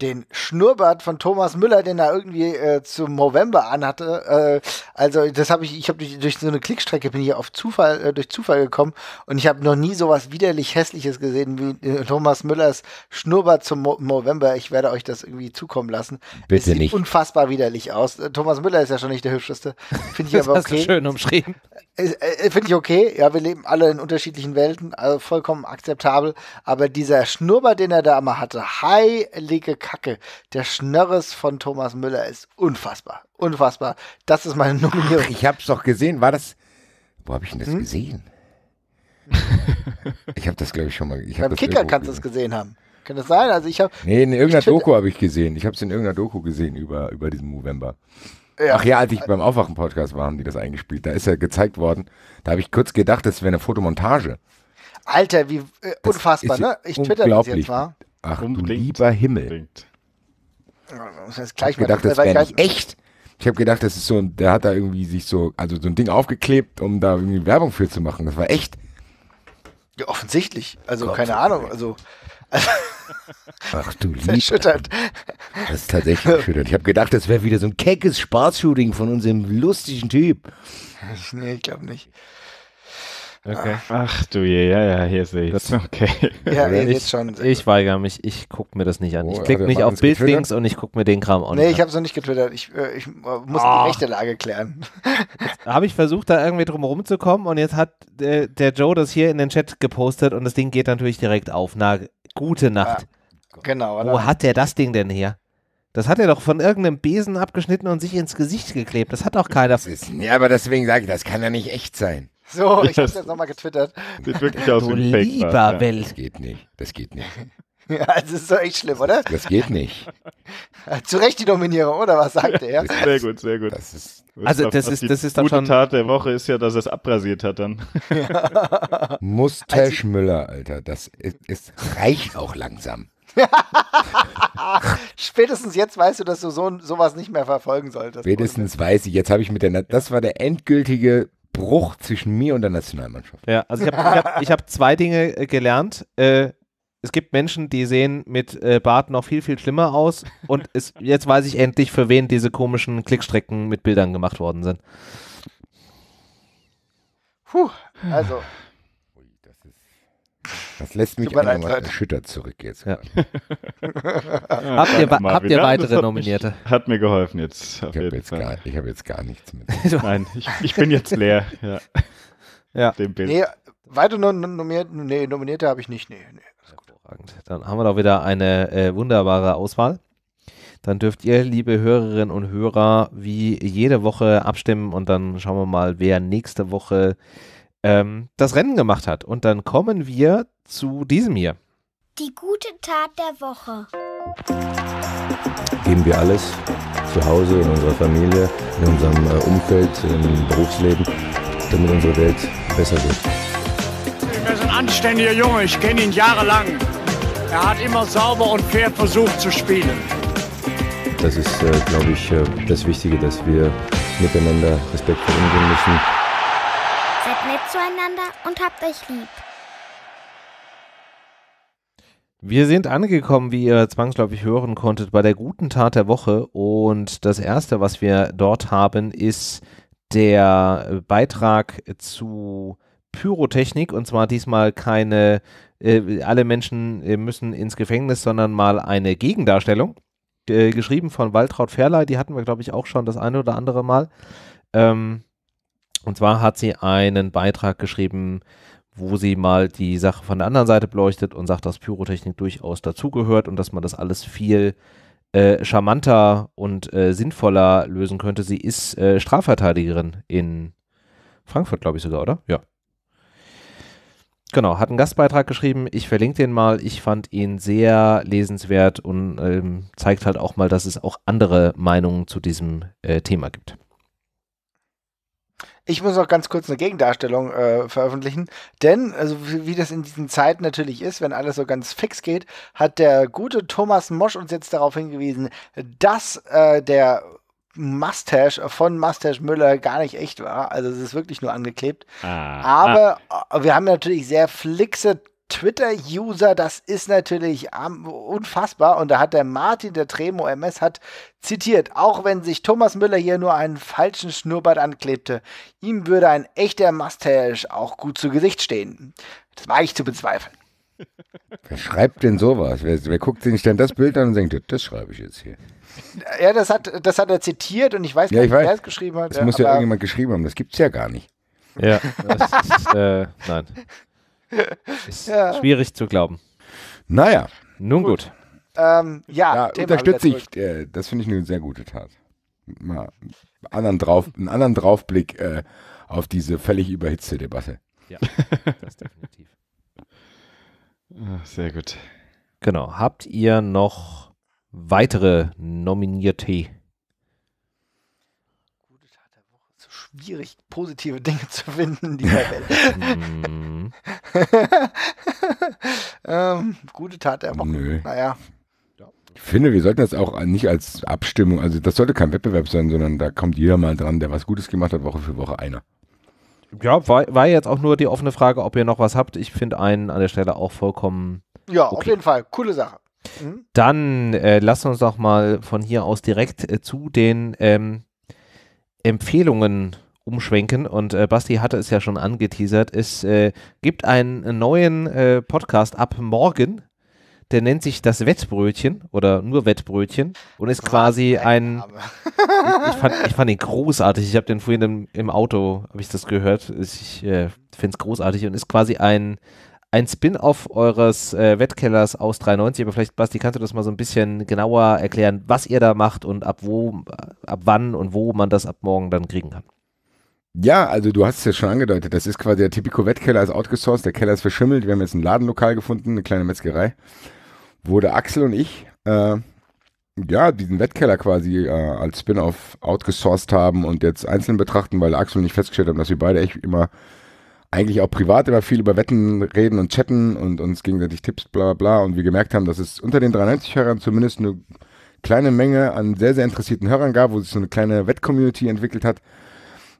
den Schnurrbart von Thomas Müller, den er irgendwie äh, zum November anhatte. Äh, also das habe ich, ich habe durch, durch, so eine Klickstrecke bin ich auf Zufall, äh, durch Zufall gekommen und ich habe noch nie sowas widerlich hässliches gesehen wie äh, Thomas Müllers Schnurrbart zum November. Ich werde euch das irgendwie zukommen lassen. Bitte es sieht nicht. unfassbar widerlich aus. Äh, Thomas Müller ist ja schon nicht der hübscheste. Finde ich das aber okay. Hast du schön umschrieben. Äh, finde ich okay. Ja, wir leben alle in unterschiedlichen Welten, also vollkommen akzeptabel. Aber dieser Schnurrbart, den er da immer hatte, heilige Kacke. Der Schnörres von Thomas Müller ist unfassbar. Unfassbar. Das ist meine Nominierung. Ach, ich hab's doch gesehen. War das. Wo habe ich denn das hm? gesehen? ich habe das, glaube ich, schon mal. Ich Beim Kicker kannst du es gesehen haben. Kann das sein? Also ich habe. Nee, in irgendeiner Doku habe ich gesehen. Ich habe es in irgendeiner Doku gesehen über, über diesen Movember. Ja. Ach ja, als ich beim Aufwachen-Podcast war, haben die das eingespielt. Da ist ja gezeigt worden. Da habe ich kurz gedacht, das wäre eine Fotomontage. Alter, wie äh, unfassbar, ne? Ich twitter das jetzt mal. Ach du lieber Himmel. Das heißt, gleich ich gedacht, das wäre nicht echt. Ich habe gedacht, das ist so, der hat da irgendwie sich so, also so ein Ding aufgeklebt, um da irgendwie Werbung für zu machen. Das war echt. Ja, offensichtlich. Also Gott, keine Ahnung. Also, also Ach du Lieb. Erschüttert. Das ist tatsächlich erschütternd. Ich habe gedacht, das wäre wieder so ein keckes Spaßshooting von unserem lustigen Typ. Nee, ich glaube nicht. Okay. Ach du je, ja, ja, hier sehe ich es. Okay. Ja, ihr seht schon. Ich weigere mich, ich gucke mir das nicht an. ich oh, klicke nicht auf Bildlinks und ich gucke mir den Kram auch nee, an. Nee, ich habe es noch nicht getwittert. Ich, äh, ich äh, muss oh. die ah. rechte Lage klären. habe ich versucht, da irgendwie drum rumzukommen und jetzt hat äh, der Joe das hier in den Chat gepostet und das Ding geht natürlich direkt auf. Na, gute Nacht. Ja, ah, genau. Oder? Wo hat der das Ding denn her? Das hat er doch von irgendeinem Besen abgeschnitten und sich ins Gesicht geklebt. Das hat doch keiner. ja, aber deswegen sage ich, das kann ja nicht echt sein. So, ich habe es jetzt nochmal getwittert. Sieht wirklich aus du wie ein lieber Fake Welt. Das geht nicht. Das geht nicht. Ja, das ist doch echt schlimm, oder? Das geht nicht. Zu Recht die Nominierung, oder was sagte er? Sehr gut, sehr gut. Das ist, also das, ist, das ist dann gute schon... Tat der Woche ist ja, dass er es abrasiert hat dann. Ja. Musterschmüller, Alter, das ist, ist, reicht auch langsam. Spätestens jetzt weißt du, dass du so, sowas nicht mehr verfolgen solltest. Spätestens weiß ich, jetzt habe ich mit der, das war der endgültige Bruch zwischen mir und der Nationalmannschaft. Ja, also ich habe hab, hab zwei Dinge äh, gelernt. Äh, es gibt Menschen, die sehen mit äh, Bart noch viel, viel schlimmer aus. Und es, jetzt weiß ich endlich, für wen diese komischen Klickstrecken mit Bildern gemacht worden sind. Puh, also das lässt mich einmal erschüttert zurück jetzt. Ja. habt ihr, habt ihr weitere hat Nominierte? Mich, hat mir geholfen jetzt. ich habe jetzt, gar, hab jetzt gar nichts mit. Nein, ich, ich, bin jetzt leer. Ja. ja. Dem Bild. Nee, weitere Nominierte, nee, Nominierte habe ich nicht. Nee, nee. Hervorragend. Dann haben wir doch wieder eine äh, wunderbare Auswahl. Dann dürft ihr, liebe Hörerinnen und Hörer, wie jede Woche abstimmen und dann schauen wir mal, wer nächste Woche ähm, das Rennen gemacht hat. Und dann kommen wir zu diesem hier. Die gute Tat der Woche. Geben wir alles zu Hause, in unserer Familie, in unserem äh, Umfeld, im Berufsleben, damit unsere Welt besser wird. Er ist ein anständiger Junge, ich kenne ihn jahrelang. Er hat immer sauber und fair versucht zu spielen. Das ist, äh, glaube ich, äh, das Wichtige, dass wir miteinander respektvoll umgehen müssen zueinander und habt euch lieb. Wir sind angekommen, wie ihr zwangsläufig hören konntet, bei der guten Tat der Woche. Und das Erste, was wir dort haben, ist der Beitrag zu Pyrotechnik. Und zwar diesmal keine, äh, alle Menschen äh, müssen ins Gefängnis, sondern mal eine Gegendarstellung. Äh, geschrieben von Waltraud Ferlei, die hatten wir, glaube ich, auch schon das eine oder andere Mal. Ähm, und zwar hat sie einen Beitrag geschrieben, wo sie mal die Sache von der anderen Seite beleuchtet und sagt, dass Pyrotechnik durchaus dazugehört und dass man das alles viel äh, charmanter und äh, sinnvoller lösen könnte. Sie ist äh, Strafverteidigerin in Frankfurt, glaube ich sogar, oder? Ja. Genau, hat einen Gastbeitrag geschrieben. Ich verlinke den mal. Ich fand ihn sehr lesenswert und ähm, zeigt halt auch mal, dass es auch andere Meinungen zu diesem äh, Thema gibt. Ich muss noch ganz kurz eine Gegendarstellung äh, veröffentlichen, denn, also wie, das in diesen Zeiten natürlich ist, wenn alles so ganz fix geht, hat der gute Thomas Mosch uns jetzt darauf hingewiesen, dass äh, der Mustache von Mustache Müller gar nicht echt war. Also es ist wirklich nur angeklebt. Ah, Aber ah. wir haben natürlich sehr flixe Twitter-User, das ist natürlich unfassbar. Und da hat der Martin der Tremo MS hat zitiert, auch wenn sich Thomas Müller hier nur einen falschen Schnurrbart anklebte, ihm würde ein echter Mustache auch gut zu Gesicht stehen. Das war ich zu bezweifeln. Wer schreibt denn sowas? Wer, wer guckt sich denn das Bild an und denkt, das schreibe ich jetzt hier? Ja, das hat, das hat er zitiert und ich weiß ja, gar nicht, wer es geschrieben hat. Das ja, muss ja irgendjemand geschrieben haben, das gibt es ja gar nicht. Ja, das ist, äh, nein. Ist ja. schwierig zu glauben. Naja. Nun gut. gut. Ähm, ja, ja unterstütze ich. Äh, das finde ich eine sehr gute Tat. Mal einen anderen, drauf, einen anderen Draufblick äh, auf diese völlig überhitzte Debatte. Ja, das definitiv. Ah, sehr gut. Genau. Habt ihr noch weitere Nominierte? schwierig, positive Dinge zu finden in dieser Welt. Mhm. ähm, gute Tat der Woche. Nö. Naja. Ich finde, wir sollten das auch nicht als Abstimmung, also das sollte kein Wettbewerb sein, sondern da kommt jeder mal dran, der was Gutes gemacht hat, Woche für Woche einer. Ja, war, war jetzt auch nur die offene Frage, ob ihr noch was habt. Ich finde einen an der Stelle auch vollkommen. Ja, okay. auf jeden Fall. Coole Sache. Mhm. Dann äh, lasst uns doch mal von hier aus direkt äh, zu den ähm, Empfehlungen umschwenken und äh, Basti hatte es ja schon angeteasert. Es äh, gibt einen neuen äh, Podcast ab morgen, der nennt sich das Wettbrötchen oder nur Wettbrötchen und ist quasi ein. Ich, ich, fand, ich fand ihn großartig. Ich habe den vorhin im, im Auto, habe ich das gehört. Ich äh, finde es großartig und ist quasi ein, ein Spin-off eures äh, Wettkellers aus 93. Aber vielleicht, Basti, kannst du das mal so ein bisschen genauer erklären, was ihr da macht und ab wo, ab wann und wo man das ab morgen dann kriegen kann. Ja, also du hast es ja schon angedeutet. Das ist quasi der typico Wettkeller ist outgesourced. Der Keller ist verschimmelt. Wir haben jetzt ein Ladenlokal gefunden, eine kleine Metzgerei. Wurde Axel und ich äh, ja diesen Wettkeller quasi äh, als Spin-off outgesourced haben und jetzt einzeln betrachten, weil Axel und ich festgestellt haben, dass wir beide echt immer eigentlich auch privat immer viel über Wetten reden und chatten und uns gegenseitig Tipps bla bla und wir gemerkt haben, dass es unter den 93 Hörern zumindest eine kleine Menge an sehr, sehr interessierten Hörern gab, wo sich so eine kleine Wettcommunity entwickelt hat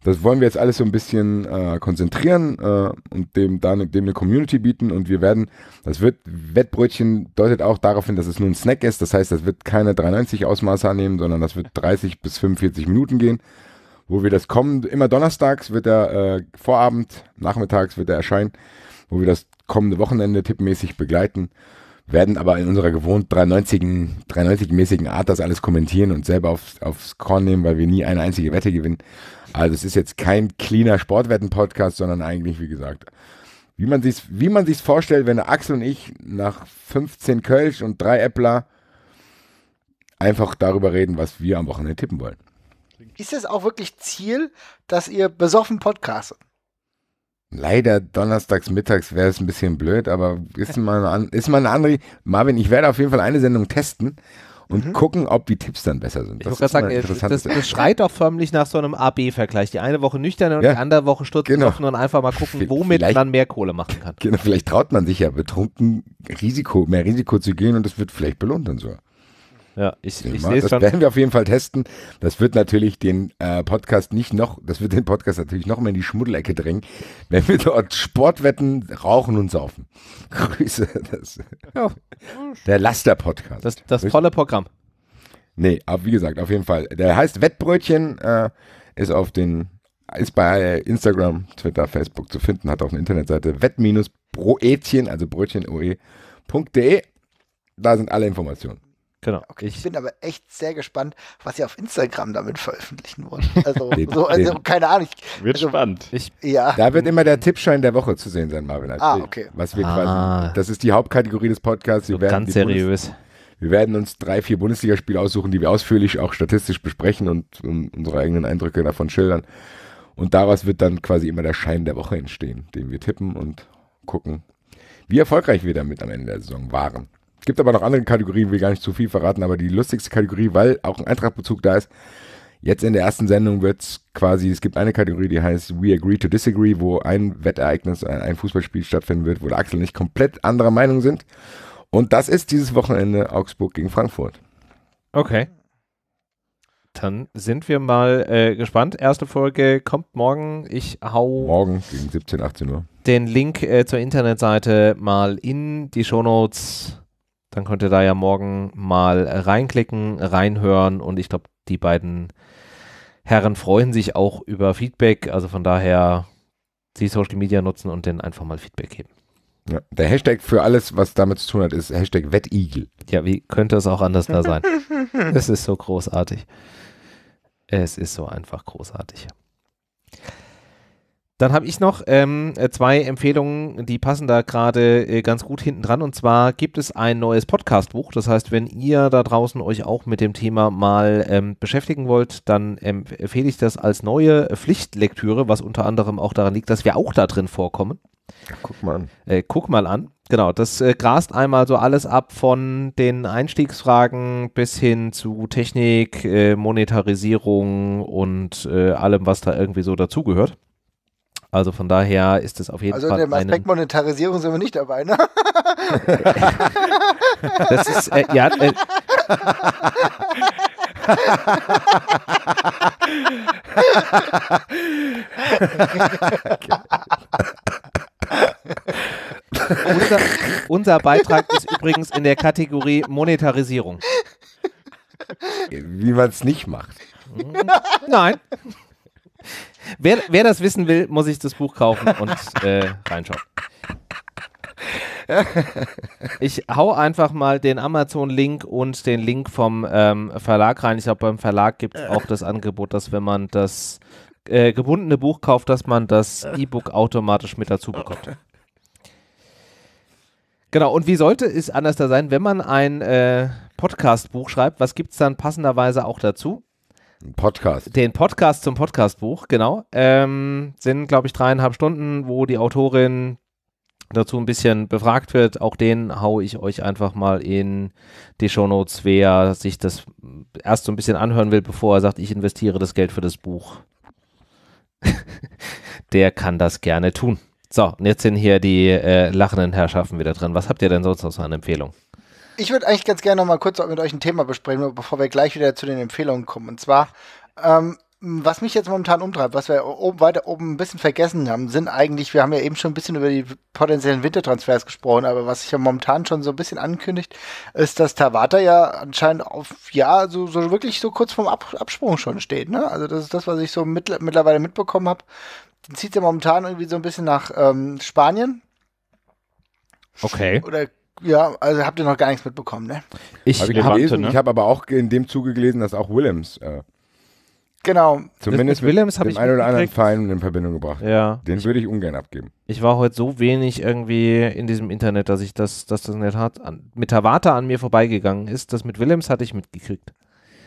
das wollen wir jetzt alles so ein bisschen äh, konzentrieren äh, und dem, dann, ne, dem eine Community bieten. Und wir werden, das wird, Wettbrötchen deutet auch darauf hin, dass es nur ein Snack ist. Das heißt, das wird keine 93 Ausmaße annehmen, sondern das wird 30 bis 45 Minuten gehen, wo wir das kommen. Immer donnerstags wird der äh, Vorabend, nachmittags wird er erscheinen, wo wir das kommende Wochenende tippmäßig begleiten werden aber in unserer gewohnt 93-mäßigen 93 Art das alles kommentieren und selber aufs, aufs Korn nehmen, weil wir nie eine einzige Wette gewinnen. Also es ist jetzt kein cleaner Sportwetten-Podcast, sondern eigentlich, wie gesagt, wie man sich wie man sich's vorstellt, wenn Axel und ich nach 15 Kölsch und drei Äppler einfach darüber reden, was wir am Wochenende tippen wollen. Ist es auch wirklich Ziel, dass ihr besoffen podcastet? Leider donnerstags mittags wäre es ein bisschen blöd, aber ist mal, eine, ist mal eine andere. Marvin, ich werde auf jeden Fall eine Sendung testen und mhm. gucken, ob die Tipps dann besser sind. Ich das, sagen, das, das schreit doch förmlich nach so einem AB-Vergleich. E die eine Woche nüchtern und ja, die andere Woche sturzbesoffen genau. und einfach mal gucken, womit vielleicht, man mehr Kohle machen kann. Genau, vielleicht traut man sich ja betrunken Risiko, mehr Risiko zu gehen und das wird vielleicht belohnt und so. Ja, ich, ich sehe es schon. Das werden wir auf jeden Fall testen. Das wird natürlich den äh, Podcast nicht noch, das wird den Podcast natürlich noch mehr in die Schmuddelecke drängen, wenn wir dort Sport wetten, rauchen und saufen. Grüße. Das, ja. Der Laster-Podcast. Das, das volle Programm. Nee, aber wie gesagt, auf jeden Fall. Der heißt Wettbrötchen, äh, ist auf den, ist bei Instagram, Twitter, Facebook zu finden, hat auch eine Internetseite wett-broetchen, also brötchen.de. Da sind alle Informationen. Genau. Okay, ich, ich, bin aber echt sehr gespannt, was sie auf Instagram damit veröffentlichen wollen. Also, den, so, also den, keine Ahnung. Ich, wird also, spannend. Ich, ja. Da wird immer der Tippschein der Woche zu sehen sein, Marvin. Also, ah, okay. Was wir ah. quasi, das ist die Hauptkategorie des Podcasts. So ganz seriös. Bundes wir werden uns drei, vier Bundesligaspiele aussuchen, die wir ausführlich auch statistisch besprechen und, und unsere eigenen Eindrücke davon schildern. Und daraus wird dann quasi immer der Schein der Woche entstehen, den wir tippen und gucken, wie erfolgreich wir damit am Ende der Saison waren. Gibt aber noch andere Kategorien, will gar nicht zu viel verraten, aber die lustigste Kategorie, weil auch ein Eintrachtbezug da ist. Jetzt in der ersten Sendung wird es quasi, es gibt eine Kategorie, die heißt We Agree to Disagree, wo ein Wettereignis, ein Fußballspiel stattfinden wird, wo der Axel nicht komplett anderer Meinung sind. Und das ist dieses Wochenende Augsburg gegen Frankfurt. Okay. Dann sind wir mal äh, gespannt. Erste Folge kommt morgen. Ich hau. Morgen gegen 17, 18 Uhr. Den Link äh, zur Internetseite mal in die Shownotes dann könnt ihr da ja morgen mal reinklicken, reinhören und ich glaube, die beiden Herren freuen sich auch über Feedback. Also von daher die Social Media nutzen und den einfach mal Feedback geben. Ja, der Hashtag für alles, was damit zu tun hat, ist Hashtag Wettigel. Ja, wie könnte es auch anders da sein? es ist so großartig. Es ist so einfach großartig. Dann habe ich noch ähm, äh, zwei Empfehlungen, die passen da gerade äh, ganz gut hinten dran. Und zwar gibt es ein neues Podcast-Buch. Das heißt, wenn ihr da draußen euch auch mit dem Thema mal ähm, beschäftigen wollt, dann empfehle ich das als neue Pflichtlektüre, was unter anderem auch daran liegt, dass wir auch da drin vorkommen. Guck mal an. Äh, guck mal an. Genau, das äh, grast einmal so alles ab von den Einstiegsfragen bis hin zu Technik, äh, Monetarisierung und äh, allem, was da irgendwie so dazugehört. Also von daher ist es auf jeden also Fall. Also in dem Aspekt Monetarisierung sind wir nicht dabei, ne? das ist, äh, ja. Äh, unser, unser Beitrag ist übrigens in der Kategorie Monetarisierung. Wie man es nicht macht. Nein. Wer, wer das wissen will, muss ich das Buch kaufen und äh, reinschauen. Ich hau einfach mal den Amazon-Link und den Link vom ähm, Verlag rein. Ich glaube, beim Verlag gibt es auch das Angebot, dass wenn man das äh, gebundene Buch kauft, dass man das E-Book automatisch mit dazu bekommt. Genau, und wie sollte es anders da sein, wenn man ein äh, Podcast-Buch schreibt, was gibt es dann passenderweise auch dazu? Ein Podcast. Den Podcast zum Podcastbuch, genau. Ähm, sind, glaube ich, dreieinhalb Stunden, wo die Autorin dazu ein bisschen befragt wird. Auch den haue ich euch einfach mal in die Shownotes, wer sich das erst so ein bisschen anhören will, bevor er sagt, ich investiere das Geld für das Buch. Der kann das gerne tun. So, und jetzt sind hier die äh, lachenden Herrschaften wieder drin. Was habt ihr denn sonst noch so an Empfehlungen? ich würde eigentlich ganz gerne noch mal kurz mit euch ein Thema besprechen, bevor wir gleich wieder zu den Empfehlungen kommen. Und zwar, ähm, was mich jetzt momentan umtreibt, was wir oben weiter oben ein bisschen vergessen haben, sind eigentlich, wir haben ja eben schon ein bisschen über die potenziellen Wintertransfers gesprochen, aber was sich ja momentan schon so ein bisschen ankündigt, ist, dass Tawata ja anscheinend auf, ja, so, so wirklich so kurz vorm Ab Absprung schon steht, ne? Also das ist das, was ich so mittl mittlerweile mitbekommen habe. Den zieht ja momentan irgendwie so ein bisschen nach ähm, Spanien. Okay. Oder ja, also habt ihr noch gar nichts mitbekommen, ne? Ich habe ne? hab aber auch in dem Zuge gelesen, dass auch Willems. Äh, genau. Zumindest mit Willems habe ich. Den einen oder anderen Verein in Verbindung gebracht. Ja. Den würde ich ungern abgeben. Ich war heute so wenig irgendwie in diesem Internet, dass ich das, dass das in der Tat an, mit Tawata an mir vorbeigegangen ist. Das mit Willems hatte ich mitgekriegt.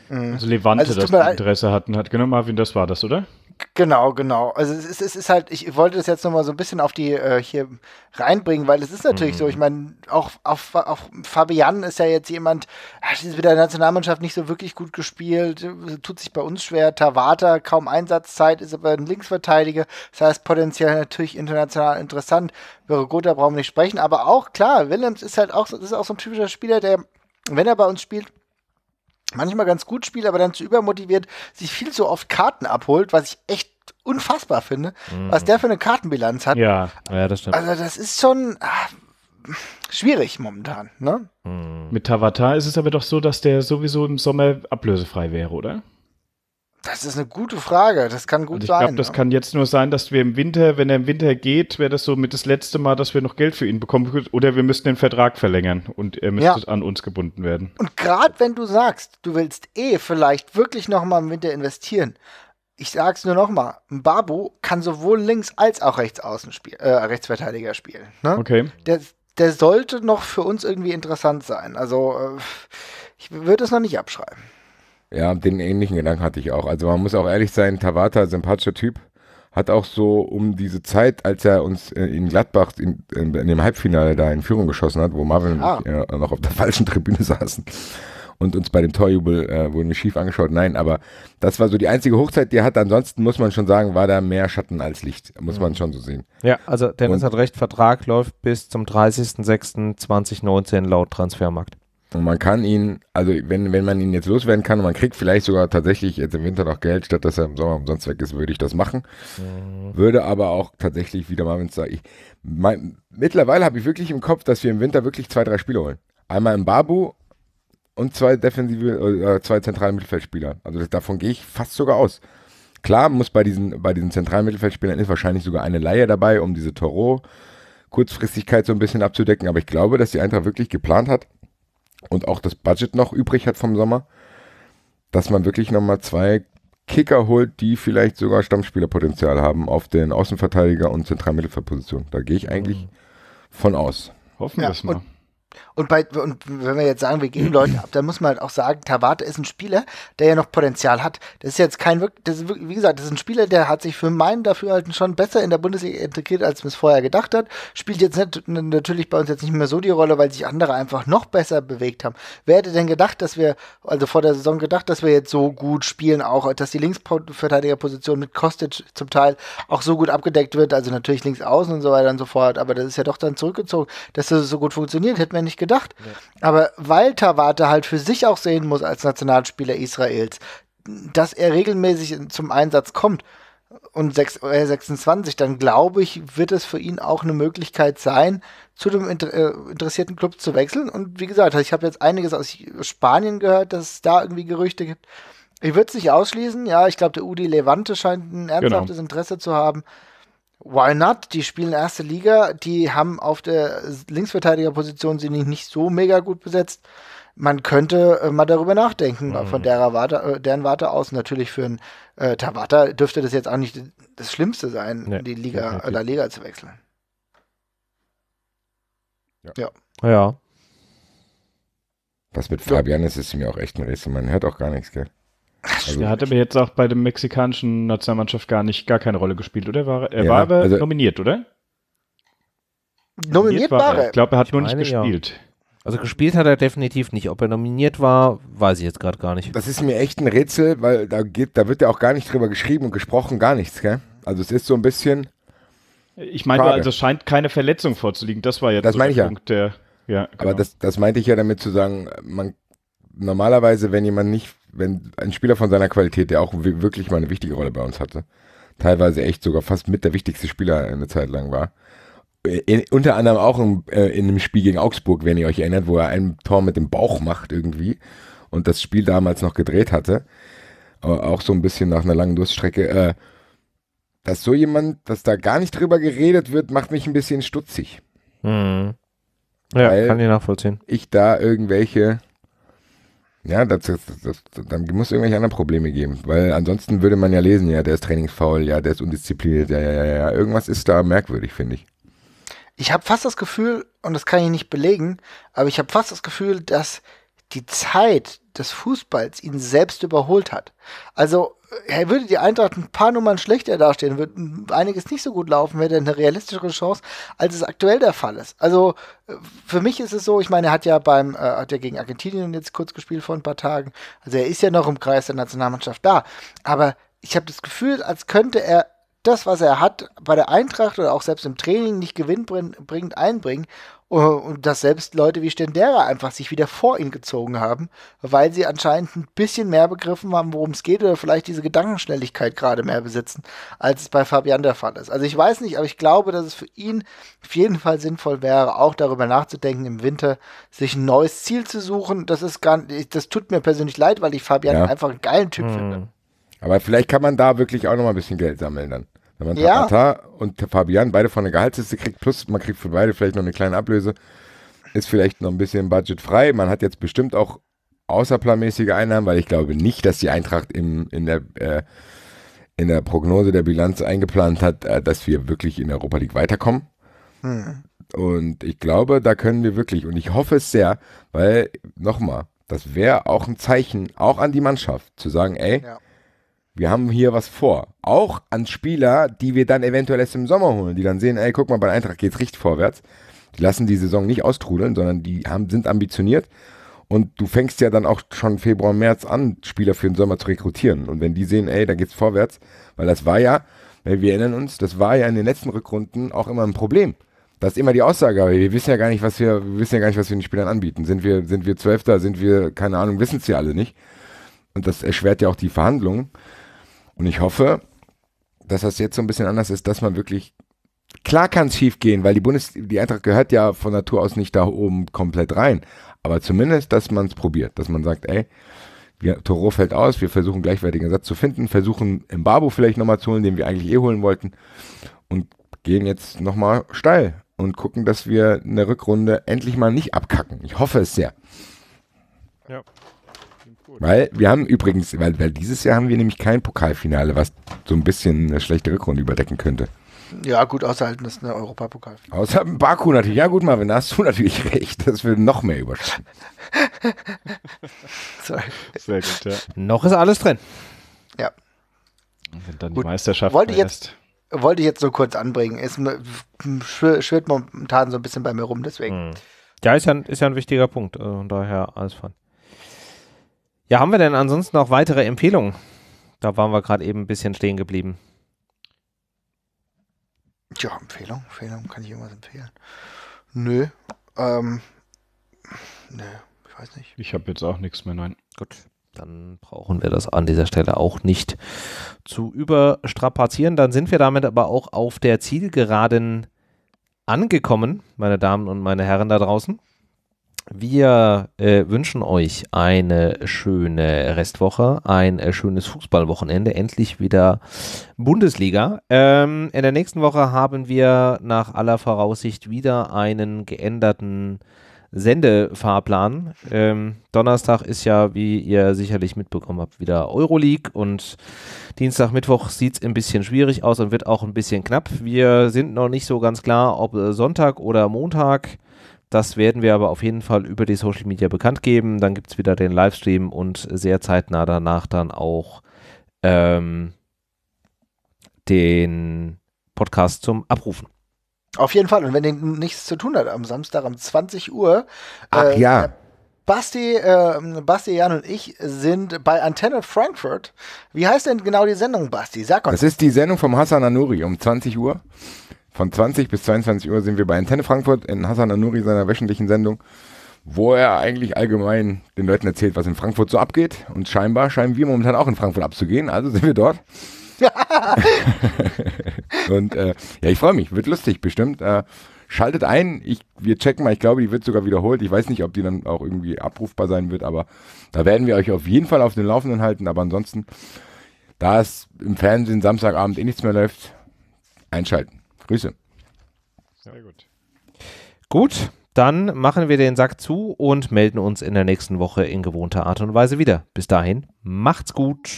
Mhm. Also Levante also das Interesse hatten, hat genau Marvin, das war das, oder? Genau, genau. Also es ist, es ist halt, ich wollte das jetzt nochmal so ein bisschen auf die äh, hier reinbringen, weil es ist natürlich mhm. so, ich mhm. meine, auch, auch, auch Fabian ist ja jetzt jemand, hat mit der Nationalmannschaft nicht so wirklich gut gespielt, tut sich bei uns schwer, Tawata kaum Einsatzzeit, ist aber ein Linksverteidiger, das heißt potenziell natürlich international interessant, wäre gut, da brauchen wir nicht sprechen, aber auch klar, Willems ist halt auch, ist auch so ein typischer Spieler, der, wenn er bei uns spielt, manchmal ganz gut spielt, aber dann zu übermotiviert sich viel zu oft Karten abholt, was ich echt unfassbar finde, mhm. was der für eine Kartenbilanz hat. Ja, ja, das stimmt. Also das ist schon ach, schwierig momentan. Ne? Mhm. Mit Tavatar ist es aber doch so, dass der sowieso im Sommer ablösefrei wäre, oder? Das ist eine gute Frage. Das kann gut also ich sein. Ich glaube, das ja. kann jetzt nur sein, dass wir im Winter, wenn er im Winter geht, wäre das so mit das letzte Mal, dass wir noch Geld für ihn bekommen. Oder wir müssten den Vertrag verlängern und er müsste ja. an uns gebunden werden. Und gerade wenn du sagst, du willst eh vielleicht wirklich nochmal im Winter investieren. Ich sage es nur nochmal, ein Babu kann sowohl links als auch rechts außen spiel, äh, Rechtsverteidiger spielen. Ne? Okay. Der, der sollte noch für uns irgendwie interessant sein. Also äh, ich würde es noch nicht abschreiben. Ja, den ähnlichen Gedanken hatte ich auch. Also man muss auch ehrlich sein, Tabata, sympathischer also Typ, hat auch so um diese Zeit, als er uns äh, in Gladbach in, in, äh, in dem Halbfinale da in Führung geschossen hat, wo Marvin ah. und ich äh, noch auf der falschen Tribüne saßen und uns bei dem Torjubel äh, wurden wir schief angeschaut. Nein, aber das war so die einzige Hochzeit, die er hatte. Ansonsten muss man schon sagen, war da mehr Schatten als Licht. Muss mhm. man schon so sehen. Ja, also Dennis und, hat recht, Vertrag läuft bis zum 30.06.2019 laut Transfermarkt. Und man kann ihn, also wenn, wenn man ihn jetzt loswerden kann, man kriegt vielleicht sogar tatsächlich jetzt im Winter noch Geld, statt dass er im Sommer umsonst weg ist, würde ich das machen. Mhm. Würde aber auch tatsächlich wieder mal, wenn es ich, mein, mittlerweile habe ich wirklich im Kopf, dass wir im Winter wirklich zwei, drei Spiele holen. Einmal im Babu und zwei defensive, äh, zwei zentrale Mittelfeldspieler. Also das, davon gehe ich fast sogar aus. Klar muss bei diesen, bei diesen zentralen Mittelfeldspielern ist wahrscheinlich sogar eine Laie dabei, um diese Toro-Kurzfristigkeit so ein bisschen abzudecken, aber ich glaube, dass die Eintracht wirklich geplant hat, und auch das Budget noch übrig hat vom Sommer, dass man wirklich nochmal zwei Kicker holt, die vielleicht sogar Stammspielerpotenzial haben auf den Außenverteidiger und Zentralmittelfeldpositionen. Da gehe ich eigentlich mhm. von aus. Hoffen wir es mal. Und, und, bei, und wenn wir jetzt sagen, wir geben Leute ab, dann muss man halt auch sagen, Tawate ist ein Spieler, der ja noch Potenzial hat. Das ist jetzt kein wirklich, wie gesagt, das ist ein Spieler, der hat sich für meinen Dafürhalten schon besser in der Bundesliga integriert, als man es vorher gedacht hat. Spielt jetzt nicht, natürlich bei uns jetzt nicht mehr so die Rolle, weil sich andere einfach noch besser bewegt haben. Wer hätte denn gedacht, dass wir, also vor der Saison gedacht, dass wir jetzt so gut spielen, auch dass die Linksverteidigerposition mit Kostic zum Teil auch so gut abgedeckt wird, also natürlich links außen und so weiter und so fort, aber das ist ja doch dann zurückgezogen, dass das so gut funktioniert. Hätten wir er nicht gedacht. Aber weil Tawate halt für sich auch sehen muss als Nationalspieler Israels, dass er regelmäßig zum Einsatz kommt und 6, 26, äh, dann glaube ich, wird es für ihn auch eine Möglichkeit sein, zu dem inter äh, interessierten Club zu wechseln. Und wie gesagt, ich habe jetzt einiges aus Spanien gehört, dass es da irgendwie Gerüchte gibt. Ich würde es nicht ausschließen. Ja, ich glaube, der Udi Levante scheint ein genau. ernsthaftes genau. Interesse zu haben why not? Die spielen erste Liga, die haben auf der Linksverteidigerposition sie nicht, so mega gut besetzt. Man könnte äh, mal darüber nachdenken, mhm. von derer Warte, äh, deren Warte aus. Natürlich für einen äh, Tabata dürfte das jetzt auch nicht das Schlimmste sein, nee, die Liga, La Liga zu wechseln. Ja. Ja. ja. Was mit Fabian ist, ist mir auch echt ein Rätsel. Man hört auch gar nichts, gell? Also, er hat aber jetzt auch bei der mexikanischen Nationalmannschaft gar nicht, gar keine Rolle gespielt, oder? War, er ja, war aber also, nominiert, oder? Nominiert, war er. Ich glaube, er hat ich nur meine, nicht gespielt. Ja. Also gespielt hat er definitiv nicht. Ob er nominiert war, weiß ich jetzt gerade gar nicht. Das ist mir echt ein Rätsel, weil da, geht, da wird ja auch gar nicht drüber geschrieben und gesprochen, gar nichts, gell? Also es ist so ein bisschen. Ich meine, also es scheint keine Verletzung vorzuliegen. Das war jetzt das so der ja. Punkt, der. Ja, genau. Aber das, das meinte ich ja damit zu sagen, man normalerweise, wenn jemand nicht, wenn ein Spieler von seiner Qualität, der auch wirklich mal eine wichtige Rolle bei uns hatte, teilweise echt sogar fast mit der wichtigste Spieler eine Zeit lang war, äh, in, unter anderem auch in, äh, in einem Spiel gegen Augsburg, wenn ihr euch erinnert, wo er ein Tor mit dem Bauch macht irgendwie und das Spiel damals noch gedreht hatte, auch so ein bisschen nach einer langen Durststrecke, äh, dass so jemand, dass da gar nicht drüber geredet wird, macht mich ein bisschen stutzig. Hm. Ja, Weil kann ich nachvollziehen. Ich da irgendwelche ja, das, das, das, dann muss irgendwelche anderen Probleme geben, weil ansonsten würde man ja lesen, ja, der ist trainingsfaul, ja, der ist undiszipliniert, ja, ja, ja, ja. Irgendwas ist da merkwürdig, finde ich. Ich habe fast das Gefühl, und das kann ich nicht belegen, aber ich habe fast das Gefühl, dass die Zeit des Fußballs ihn selbst überholt hat. Also er würde die Eintracht ein paar Nummern schlechter dastehen, würde einiges nicht so gut laufen, wäre eine realistischere Chance, als es aktuell der Fall ist. Also äh, für mich ist es so, ich meine, er hat ja beim, äh, hat ja gegen Argentinien jetzt kurz gespielt vor ein paar Tagen. Also er ist ja noch im Kreis der Nationalmannschaft da. Aber ich habe das Gefühl, als könnte er das, was er hat, bei der Eintracht oder auch selbst im Training nicht gewinnbringend einbringen. Äh, und dass selbst Leute wie Stendera einfach sich wieder vor ihn gezogen haben, weil sie anscheinend ein bisschen mehr begriffen haben, worum es geht oder vielleicht diese Gedankenschnelligkeit gerade mehr besitzen, als es bei Fabian der Fall ist. Also ich weiß nicht, aber ich glaube, dass es für ihn auf jeden Fall sinnvoll wäre, auch darüber nachzudenken, im Winter sich ein neues Ziel zu suchen. Das ist gar nicht, das tut mir persönlich leid, weil ich Fabian ja. einfach einen geilen Typ mhm. finde. Aber vielleicht kann man da wirklich auch noch mal ein bisschen Geld sammeln dann. Wenn man ja. Tabata und Fabian beide von der Gehaltsliste kriegt, plus man kriegt für beide vielleicht noch eine kleine Ablöse. Ist vielleicht noch ein bisschen budgetfrei. Man hat jetzt bestimmt auch außerplanmäßige Einnahmen, weil ich glaube nicht, dass die Eintracht im, in der äh, in der Prognose der Bilanz eingeplant hat, äh, dass wir wirklich in der Europa League weiterkommen. Hm. Und ich glaube, da können wir wirklich, und ich hoffe es sehr, weil, nochmal, das wäre auch ein Zeichen, auch an die Mannschaft, zu sagen, ey, ja wir haben hier was vor. Auch an Spieler, die wir dann eventuell erst im Sommer holen, die dann sehen, ey, guck mal, bei Eintracht geht es richtig vorwärts. Die lassen die Saison nicht austrudeln, sondern die haben, sind ambitioniert. Und du fängst ja dann auch schon Februar, März an, Spieler für den Sommer zu rekrutieren. Und wenn die sehen, ey, da geht's vorwärts, weil das war ja, wir erinnern uns, das war ja in den letzten Rückrunden auch immer ein Problem. Das ist immer die Aussage, aber wir wissen ja gar nicht, was wir, wir wissen ja gar nicht, was wir den Spielern anbieten. Sind wir, sind wir Zwölfter, sind wir, keine Ahnung, wissen es ja alle nicht. Und das erschwert ja auch die Verhandlungen. Und ich hoffe, dass das jetzt so ein bisschen anders ist, dass man wirklich Klar kann es schief gehen, weil die Bundes die Eintracht gehört ja von Natur aus nicht da oben komplett rein. Aber zumindest, dass man es probiert, dass man sagt, ey, wir, Toro fällt aus, wir versuchen gleichwertigen Satz zu finden, versuchen im Babu vielleicht nochmal zu holen, den wir eigentlich eh holen wollten und gehen jetzt nochmal steil und gucken, dass wir eine Rückrunde endlich mal nicht abkacken. Ich hoffe es sehr. Ja, weil wir haben übrigens, weil, weil dieses Jahr haben wir nämlich kein Pokalfinale, was so ein bisschen eine schlechte Rückrunde überdecken könnte. Ja, gut, außer halt das eine Europapokalfinale. Außer Baku natürlich. Ja, gut, Marvin, da hast du natürlich recht. Das wird noch mehr überraschen. Sehr gut, ja. Noch ist alles drin. Ja. Und dann gut. die Meisterschaft wollte ich jetzt, wollte ich jetzt so kurz anbringen. Es schwirrt momentan so ein bisschen bei mir rum, deswegen. Hm. Ja, ist ja, ein, ist ja ein wichtiger Punkt. Also äh, von daher alles fun. Ja, haben wir denn ansonsten noch weitere Empfehlungen? Da waren wir gerade eben ein bisschen stehen geblieben. Ja, Empfehlung, Empfehlung, kann ich irgendwas empfehlen? Nö, ähm, nö, ich weiß nicht. Ich habe jetzt auch nichts mehr, nein. Gut, dann brauchen wir das an dieser Stelle auch nicht zu überstrapazieren. Dann sind wir damit aber auch auf der Zielgeraden angekommen, meine Damen und meine Herren da draußen. Wir äh, wünschen euch eine schöne Restwoche, ein äh, schönes Fußballwochenende, endlich wieder Bundesliga. Ähm, in der nächsten Woche haben wir nach aller Voraussicht wieder einen geänderten Sendefahrplan. Ähm, Donnerstag ist ja, wie ihr sicherlich mitbekommen habt, wieder Euroleague und Dienstag, Mittwoch sieht es ein bisschen schwierig aus und wird auch ein bisschen knapp. Wir sind noch nicht so ganz klar, ob Sonntag oder Montag das werden wir aber auf jeden Fall über die Social Media bekannt geben. Dann gibt es wieder den Livestream und sehr zeitnah danach dann auch ähm, den Podcast zum Abrufen. Auf jeden Fall. Und wenn ihr nichts zu tun hat am Samstag um 20 Uhr. Ach äh, ja. Äh, Basti, äh, Basti, Jan und ich sind bei Antenne Frankfurt. Wie heißt denn genau die Sendung, Basti? Sag uns. Das ist die Sendung vom Hassan Anuri um 20 Uhr. Von 20 bis 22 Uhr sind wir bei Antenne Frankfurt in Hassan Anuri seiner wöchentlichen Sendung, wo er eigentlich allgemein den Leuten erzählt, was in Frankfurt so abgeht. Und scheinbar scheinen wir momentan auch in Frankfurt abzugehen, also sind wir dort. und äh, ja, ich freue mich, wird lustig bestimmt. Äh, schaltet ein, ich, wir checken mal, ich glaube, die wird sogar wiederholt. Ich weiß nicht, ob die dann auch irgendwie abrufbar sein wird, aber da werden wir euch auf jeden Fall auf den Laufenden halten. Aber ansonsten, da es im Fernsehen Samstagabend eh nichts mehr läuft, einschalten. Grüße. Sehr gut. Gut, dann machen wir den Sack zu und melden uns in der nächsten Woche in gewohnter Art und Weise wieder. Bis dahin, macht's gut.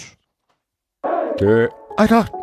Tschö. Alter.